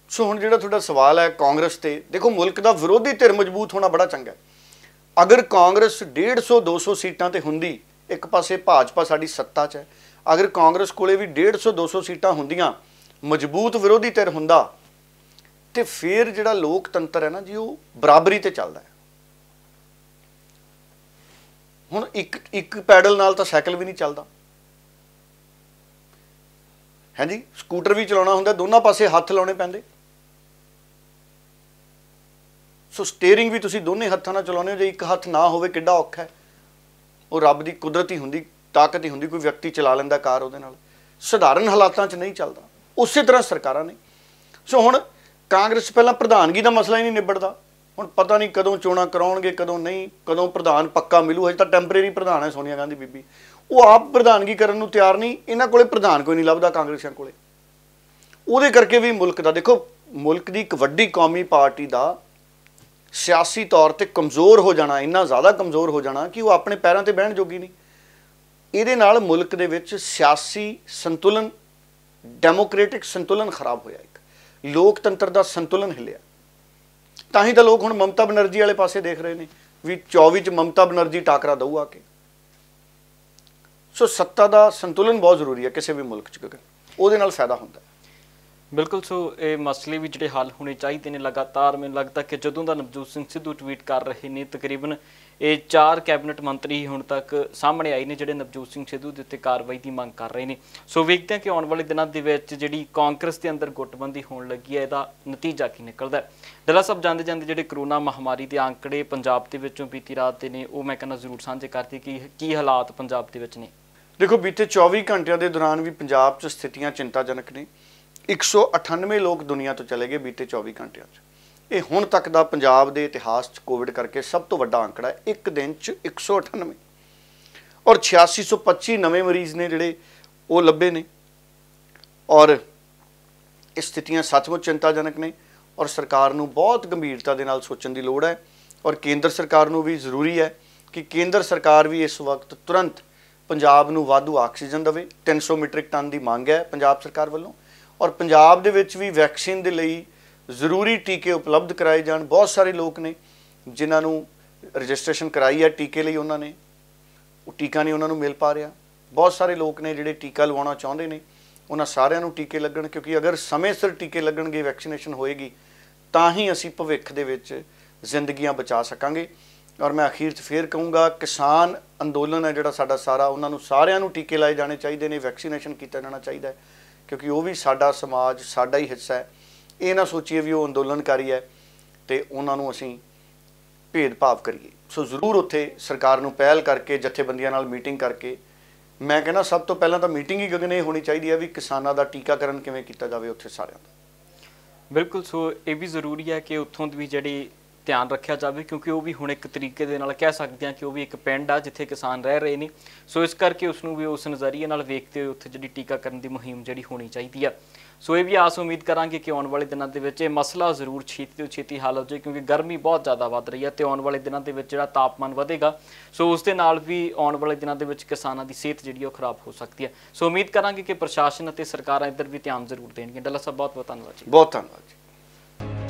ਸੋ ਹੁਣ ਜਿਹੜਾ ਤੁਹਾਡਾ ਸਵਾਲ ਹੈ ਕਾਂਗਰਸ ਤੇ ਦੇਖੋ ਮੁਲਕ ਦਾ ਵਿਰੋਧੀ ਧਿਰ ਮਜ਼ਬੂਤ ਹੋਣਾ ਬੜਾ ਚੰਗਾ ਅਗਰ ਕਾਂਗਰਸ 150 200 ਸੀਟਾਂ ਤੇ ਹੁੰਦੀ ਇੱਕ ਪਾਸੇ ਭਾਜਪਾ ਸਾਡੀ ਸੱਤਾ 'ਚ ਹੈ ਅਗਰ ਕਾਂਗਰਸ ਕੋਲੇ ਵੀ 150 200 ਸੀਟਾਂ ਹੁੰਦੀਆਂ ਮਜ਼ਬੂਤ ਵਿਰੋਧੀ ਧਿਰ ਹੁੰਦਾ ਤੇ ਫਿਰ ਜਿਹੜਾ ਲੋਕਤੰਤਰ ਹੈ ਨਾ ਜੀ ਉਹ ਬਰਾਬਰੀ ਤੇ ਚੱਲਦਾ ਹੈ ਹੁਣ ਇੱਕ ਇੱਕ ਪੈਡਲ ਨਾਲ ਤਾਂ ਸਾਈਕਲ ਵੀ ਨਹੀਂ ਚੱਲਦਾ ਹਾਂਜੀ ਸਕੂਟਰ ਵੀ ਚਲਾਉਣਾ ਹੁੰਦਾ ਦੋਨਾਂ ਪਾਸੇ ਹੱਥ ਲਾਉਣੇ ਪੈਂਦੇ ਸੋ ਸਟੀering ਵੀ ਤੁਸੀਂ ਦੋਨੇ ਹੱਥਾਂ ਨਾਲ ਚਲਾਉਨੇ ਹੋ ਜੇ ਇੱਕ ਹੱਥ ਨਾ ਹੋਵੇ ਕਿੱਡਾ ਔਖਾ ਹੈ ਉਹ ਰੱਬ ਦੀ ਕੁਦਰਤ ਹੀ ਹੁੰਦੀ ਤਾਕਤ ਹੀ ਹੁੰਦੀ ਕੋਈ ਵਿਅਕਤੀ ਚਲਾ ਲੈਂਦਾ ਕਾਰ ਉਹਦੇ ਨਾਲ ਸਧਾਰਨ ਹਾਲਾਤਾਂ 'ਚ ਨਹੀਂ ਚੱਲਦਾ ਉਸੇ ਤਰ੍ਹਾਂ ਸਰਕਾਰਾਂ ਨੇ ਸੋ ਹੁਣ ਕਾਂਗਰਸ ਪਹਿਲਾਂ ਪ੍ਰਧਾਨਗੀ ਦਾ ਮਸਲਾ ਹੀ ਨਹੀਂ ਨਿਬੜਦਾ ਹੁਣ ਪਤਾ ਨਹੀਂ ਕਦੋਂ ਚੋਣਾਂ ਕਰਾਉਣਗੇ ਕਦੋਂ ਨਹੀਂ ਕਦੋਂ ਪ੍ਰਧਾਨ ਪੱਕਾ ਮਿਲੂ ਹਜੇ ਤਾਂ ਟੈਂਪਰੇਰੀ ਪ੍ਰਧਾਨ ਹੈ ਸੋਨੀਆ ਗਾਂਧੀ ਬੀਬੀ ਉਹ ਆਪ ਪ੍ਰਧਾਨਗੀ ਕਰਨ ਨੂੰ ਤਿਆਰ ਨਹੀਂ ਇਹਨਾਂ ਕੋਲੇ ਪ੍ਰਧਾਨ ਕੋਈ ਨਹੀਂ ਲੱਭਦਾ ਕਾਂਗਰਸਾਂ ਕੋਲੇ ਉਹਦੇ ਕਰਕੇ ਵੀ ਮੁਲਕ ਦਾ ਦੇਖੋ ਮੁਲਕ ਦੀ ਇੱਕ ਵੱਡੀ ਕੌਮੀ ਪਾਰਟੀ ਦਾ ਸਿਆਸੀ ਤੌਰ ਤੇ ਕਮਜ਼ੋਰ ਹੋ ਜਾਣਾ ਇੰਨਾ ਜ਼ਿਆਦਾ ਕਮਜ਼ੋਰ ਹੋ ਜਾਣਾ ਕਿ ਉਹ ਆਪਣੇ ਪੈਰਾਂ ਤੇ ਬਹਿਣ ਜੋਗੀ ਨਹੀਂ ਇਹਦੇ ਨਾਲ ਮੁਲਕ ਦੇ ਵਿੱਚ ਸਿਆਸੀ ਸੰਤੁਲਨ ਡੈਮੋਕ੍ਰੈਟਿਕ ਸੰਤੁਲਨ ਖਰਾਬ ਹੋਇਆ ਇੱਕ ਲੋਕਤੰਤਰ ਦਾ ਸੰਤੁਲਨ ਹਿੱਲਿਆ ਤਾਂ ਹੀ ਤਾਂ ਲੋਕ ਹੁਣ ਮਮਤਾ ਬਨਰਜੀ ਵਾਲੇ ਪਾਸੇ ਦੇਖ ਰਹੇ ਨੇ ਵੀ 24 ਚ ਮਮਤਾ ਬਨਰਜੀ ਟਾਕਰਾ ਦਊ ਆ ਕੇ ਸੋ ਸੱਤਾ ਦਾ ਸੰਤੁਲਨ ਬਹੁਤ ਜ਼ਰੂਰੀ ਹੈ ਕਿਸੇ ਵੀ ਮੁਲਕ 'ਚ ਕਿਉਂਕਿ ਉਹਦੇ ਨਾਲ ਫਾਇਦਾ ਹੁੰਦਾ ਬਿਲਕੁਲ ਸੋ ਇਹ ਮਸਲੇ ਵੀ ਜਿਹੜੇ ਹੱਲ ਹੋਣੇ ਚਾਹੀਦੇ ਨੇ ਲਗਾਤਾਰ ਮੈਨੂੰ ਲੱਗਦਾ ਕਿ ਜਦੋਂ ਦਾ ਨਵਜੋਤ ਸਿੰਘ ਸਿੱਧੂ ਟਵੀਟ ਕਰ ਰਹੇ ਨੇ ਤਕਰੀਬਨ ਇਹ ਚਾਰ ਕੈਬਨਿਟ ਮੰਤਰੀ ਹੁਣ ਤੱਕ ਸਾਹਮਣੇ ਆਏ ਨੇ ਜਿਹੜੇ ਨਵਜੋਤ ਸਿੰਘ ਸਿੱਧੂ ਦੇ ਉੱਤੇ ਕਾਰਵਾਈ ਦੀ ਮੰਗ ਕਰ ਰਹੇ ਨੇ ਸੋ ਵੇਖਦੇ ਹਾਂ ਕਿ ਆਉਣ ਵਾਲੇ ਦਿਨਾਂ ਦੇ ਵਿੱਚ ਜਿਹੜੀ ਕਾਂਗਰਸ ਦੇ ਅੰਦਰ ਗੁੱਟਬੰਦੀ ਹੋਣ ਲੱਗੀ ਹੈ ਇਹਦਾ ਨਤੀਜਾ ਕੀ ਨਿਕਲਦਾ ਦਲਾ ਸਭ ਜਾਂਦੇ ਜਾਂਦੇ ਜਿਹੜੇ ਕਰੋਨਾ ਮਹਾਮਾਰੀ ਦੇ ਅੰਕੜੇ ਪੰਜਾਬ ਦੇ ਵਿੱਚੋਂ ਬੀਤੀ ਰਾਤ ਦੇ ਨੇ ਉਹ ਮੈਂ ਕਹਿੰਦਾ ਜ਼ਰੂਰ ਸਾਂਝੇ ਕਰਦੀ ਕਿ ਕੀ ਹਾਲਾਤ ਪੰਜਾਬ ਦੇ ਵਿੱਚ ਨੇ ਦੇਖੋ ਬੀਤੇ 24 ਘੰਟਿਆਂ ਦੇ ਦੌਰਾਨ ਵੀ ਪੰਜਾਬ 'ਚ ਸਥਿਤੀਆਂ ਚਿੰਤਾਜਨਕ ਨੇ 198 ਲੋਕ ਦੁਨੀਆ ਤੋਂ ਚਲੇ ਗਏ ਬੀਤੇ 24 ਘੰਟਿਆਂ 'ਚ ਇਹ ਹੁਣ ਤੱਕ ਦਾ ਪੰਜਾਬ ਦੇ ਇਤਿਹਾਸ 'ਚ ਕੋਵਿਡ ਕਰਕੇ ਸਭ ਤੋਂ ਵੱਡਾ ਅੰਕੜਾ ਹੈ ਇੱਕ ਦਿਨ 'ਚ 198 ਔਰ 8625 ਨਵੇਂ ਮਰੀਜ਼ ਨੇ ਜਿਹੜੇ ਉਹ ਲੱਭੇ ਨੇ ਔਰ ਇਹ ਸਥਿਤੀਆਂ ਸੱਚਮੁੱਚ ਚਿੰਤਾਜਨਕ ਨੇ ਔਰ ਸਰਕਾਰ ਨੂੰ ਬਹੁਤ ਗੰਭੀਰਤਾ ਦੇ ਨਾਲ ਸੋਚਣ ਦੀ ਲੋੜ ਹੈ ਔਰ ਕੇਂਦਰ ਸਰਕਾਰ ਨੂੰ ਵੀ ਜ਼ਰੂਰੀ ਹੈ ਕਿ ਕੇਂਦਰ ਸਰਕਾਰ ਵੀ ਇਸ ਵਕਤ ਤੁਰੰਤ ਪੰਜਾਬ ਨੂੰ ਵਾਧੂ ਆਕਸੀਜਨ ਦੇਵੇ 300 ਮੀਟ੍ਰਿਕ ਟਨ ਦੀ ਮੰਗ ਹੈ ਪੰਜਾਬ ਸਰਕਾਰ ਵੱਲੋਂ ਔਰ ਪੰਜਾਬ ਦੇ ਵਿੱਚ ਵੀ ਵੈਕਸੀਨ ਦੇ ਲਈ ਜ਼ਰੂਰੀ ਟੀਕੇ ਉਪਲਬਧ ਕਰਾਏ ਜਾਣ ਬਹੁਤ ਸਾਰੇ ਲੋਕ ਨੇ ਜਿਨ੍ਹਾਂ ਨੂੰ ਰਜਿਸਟ੍ਰੇਸ਼ਨ ਕਰਾਈ ਹੈ ਟੀਕੇ ਲਈ ਉਹਨਾਂ ਨੇ ਉਹ ਟੀਕਾ ਨਹੀਂ ਉਹਨਾਂ ਨੂੰ ਮਿਲ ਪਾ ਰਿਹਾ ਬਹੁਤ ਸਾਰੇ ਲੋਕ ਨੇ ਜਿਹੜੇ ਟੀਕਾ ਲਵਾਉਣਾ ਚਾਹੁੰਦੇ ਨੇ ਉਹਨਾਂ ਸਾਰਿਆਂ ਨੂੰ ਟੀਕੇ ਲੱਗਣ ਕਿਉਂਕਿ ਅਗਰ ਸਮੇਂ ਸਿਰ ਟੀਕੇ ਲੱਗਣਗੇ ਵੈਕਸੀਨੇਸ਼ਨ ਹੋਏਗੀ ਤਾਂ ਹੀ ਅਸੀਂ ਭਵਿੱਖ ਦੇ ਵਿੱਚ ਜ਼ਿੰਦਗੀਆਂ ਬਚਾ ਸਕਾਂਗੇ ਔਰ ਮੈਂ ਅਖੀਰ 'ਚ ਫੇਰ ਕਹੂੰਗਾ ਕਿਸਾਨ ਅੰਦੋਲਨ ਹੈ ਜਿਹੜਾ ਸਾਡਾ ਸਾਰਾ ਉਹਨਾਂ ਨੂੰ ਸਾਰਿਆਂ ਨੂੰ ਟੀਕੇ ਲਾਏ ਜਾਣੇ ਚਾਹੀਦੇ ਨੇ ਵੈਕਸੀਨੇਸ਼ਨ ਕੀਤਾ ਜਾਣਾ ਚਾਹੀਦਾ ਹੈ ਕਿਉਂਕਿ ਉਹ ਵੀ ਸਾਡਾ ਸਮਾਜ ਸਾਡਾ ਹੀ ਹਿੱਸਾ ਹੈ ਇਹ ਨਾ ਸੋਚੀਏ ਵੀ ਉਹ ਅੰਦੋਲਨਕਾਰੀ ਹੈ ਤੇ ਉਹਨਾਂ ਨੂੰ ਅਸੀਂ ਭੇਦਭਾਵ ਕਰੀਏ ਸੋ ਜ਼ਰੂਰ ਉੱਥੇ ਸਰਕਾਰ ਨੂੰ ਪਹਿਲ ਕਰਕੇ ਜਥੇਬੰਦੀਆਂ ਨਾਲ ਮੀਟਿੰਗ ਕਰਕੇ ਮੈਂ ਕਹਿੰਦਾ ਸਭ ਤੋਂ ਪਹਿਲਾਂ ਤਾਂ ਮੀਟਿੰਗ ਹੀ ਗਗਨੇ ਹੋਣੀ ਚਾਹੀਦੀ ਹੈ ਵੀ ਕਿਸਾਨਾਂ ਦਾ ਟੀਕਾਕਰਨ ਕਿਵੇਂ ਕੀਤਾ ਜਾਵੇ ਉੱਥੇ ਸਾਰਿਆਂ ਦਾ ਬਿਲਕੁਲ ਸੋ ਇਹ ਵੀ ਜ਼ਰੂਰੀ ਹੈ ਕਿ ਉੱਥੋਂ ਦੀ ਜਿਹੜੀ ਧਿਆਨ ਰੱਖਿਆ ਜਾਵੇ ਕਿਉਂਕਿ ਉਹ ਵੀ ਹੁਣ ਇੱਕ ਤਰੀਕੇ ਦੇ ਨਾਲ ਕਹਿ ਸਕਦੇ ਹਾਂ ਕਿ ਉਹ ਵੀ ਇੱਕ ਪਿੰਡ ਆ ਜਿੱਥੇ ਕਿਸਾਨ ਰਹਿ ਰਹੇ ਨੇ ਸੋ ਇਸ ਕਰਕੇ ਉਸ ਨੂੰ ਵੀ ਉਸ ਨਜ਼ਰੀਏ ਨਾਲ ਵੇਖਦੇ ਹੋਏ ਉੱਥੇ ਜਿਹੜੀ ਟੀਕਾਕਰਨ ਦੀ ਮੁਹਿੰਮ ਜਿਹੜੀ ਹੋਣੀ ਚਾਹੀਦੀ ਆ ਸੋ ਇਹ ਵੀ ਆਸ ਉਮੀਦ ਕਰਾਂਗੇ ਕਿ ਆਉਣ ਵਾਲੇ ਦਿਨਾਂ ਦੇ ਵਿੱਚ ਇਹ ਮਸਲਾ ਜ਼ਰੂਰ ਛੇਤੀ ਤੋਂ ਛੇਤੀ ਹੱਲ ਹੋ ਜਾਏ ਕਿਉਂਕਿ ਗਰਮੀ ਬਹੁਤ ਜ਼ਿਆਦਾ ਵੱਧ ਰਹੀ ਆ ਤੇ ਆਉਣ ਵਾਲੇ ਦਿਨਾਂ ਦੇ ਵਿੱਚ ਜਿਹੜਾ ਤਾਪਮਾਨ ਵਧੇਗਾ ਸੋ ਉਸ ਦੇ ਨਾਲ ਵੀ ਆਉਣ ਵਾਲੇ ਦਿਨਾਂ ਦੇ ਵਿੱਚ ਕਿਸਾਨਾਂ ਦੀ ਸਿਹਤ ਜਿਹੜੀ ਉਹ ਖਰਾਬ ਹੋ ਸਕਦੀ ਆ ਸੋ ਉਮੀਦ ਕਰਾਂਗੇ ਕਿ ਪ੍ਰਸ਼ਾਸਨ ਅਤੇ ਸਰਕਾਰਾਂ ਇੱਧਰ ਵੀ ਧਿਆਨ ਜ਼ਰੂਰ ਦੇਣਗੇ ਡੱਲਾ ਸਾਹਿਬ ਬਹੁਤ ਬਹੁਤ ਧੰਨਵਾਦ ਜੀ ਬਹੁਤ ਧੰਨਵਾਦ ਜੀ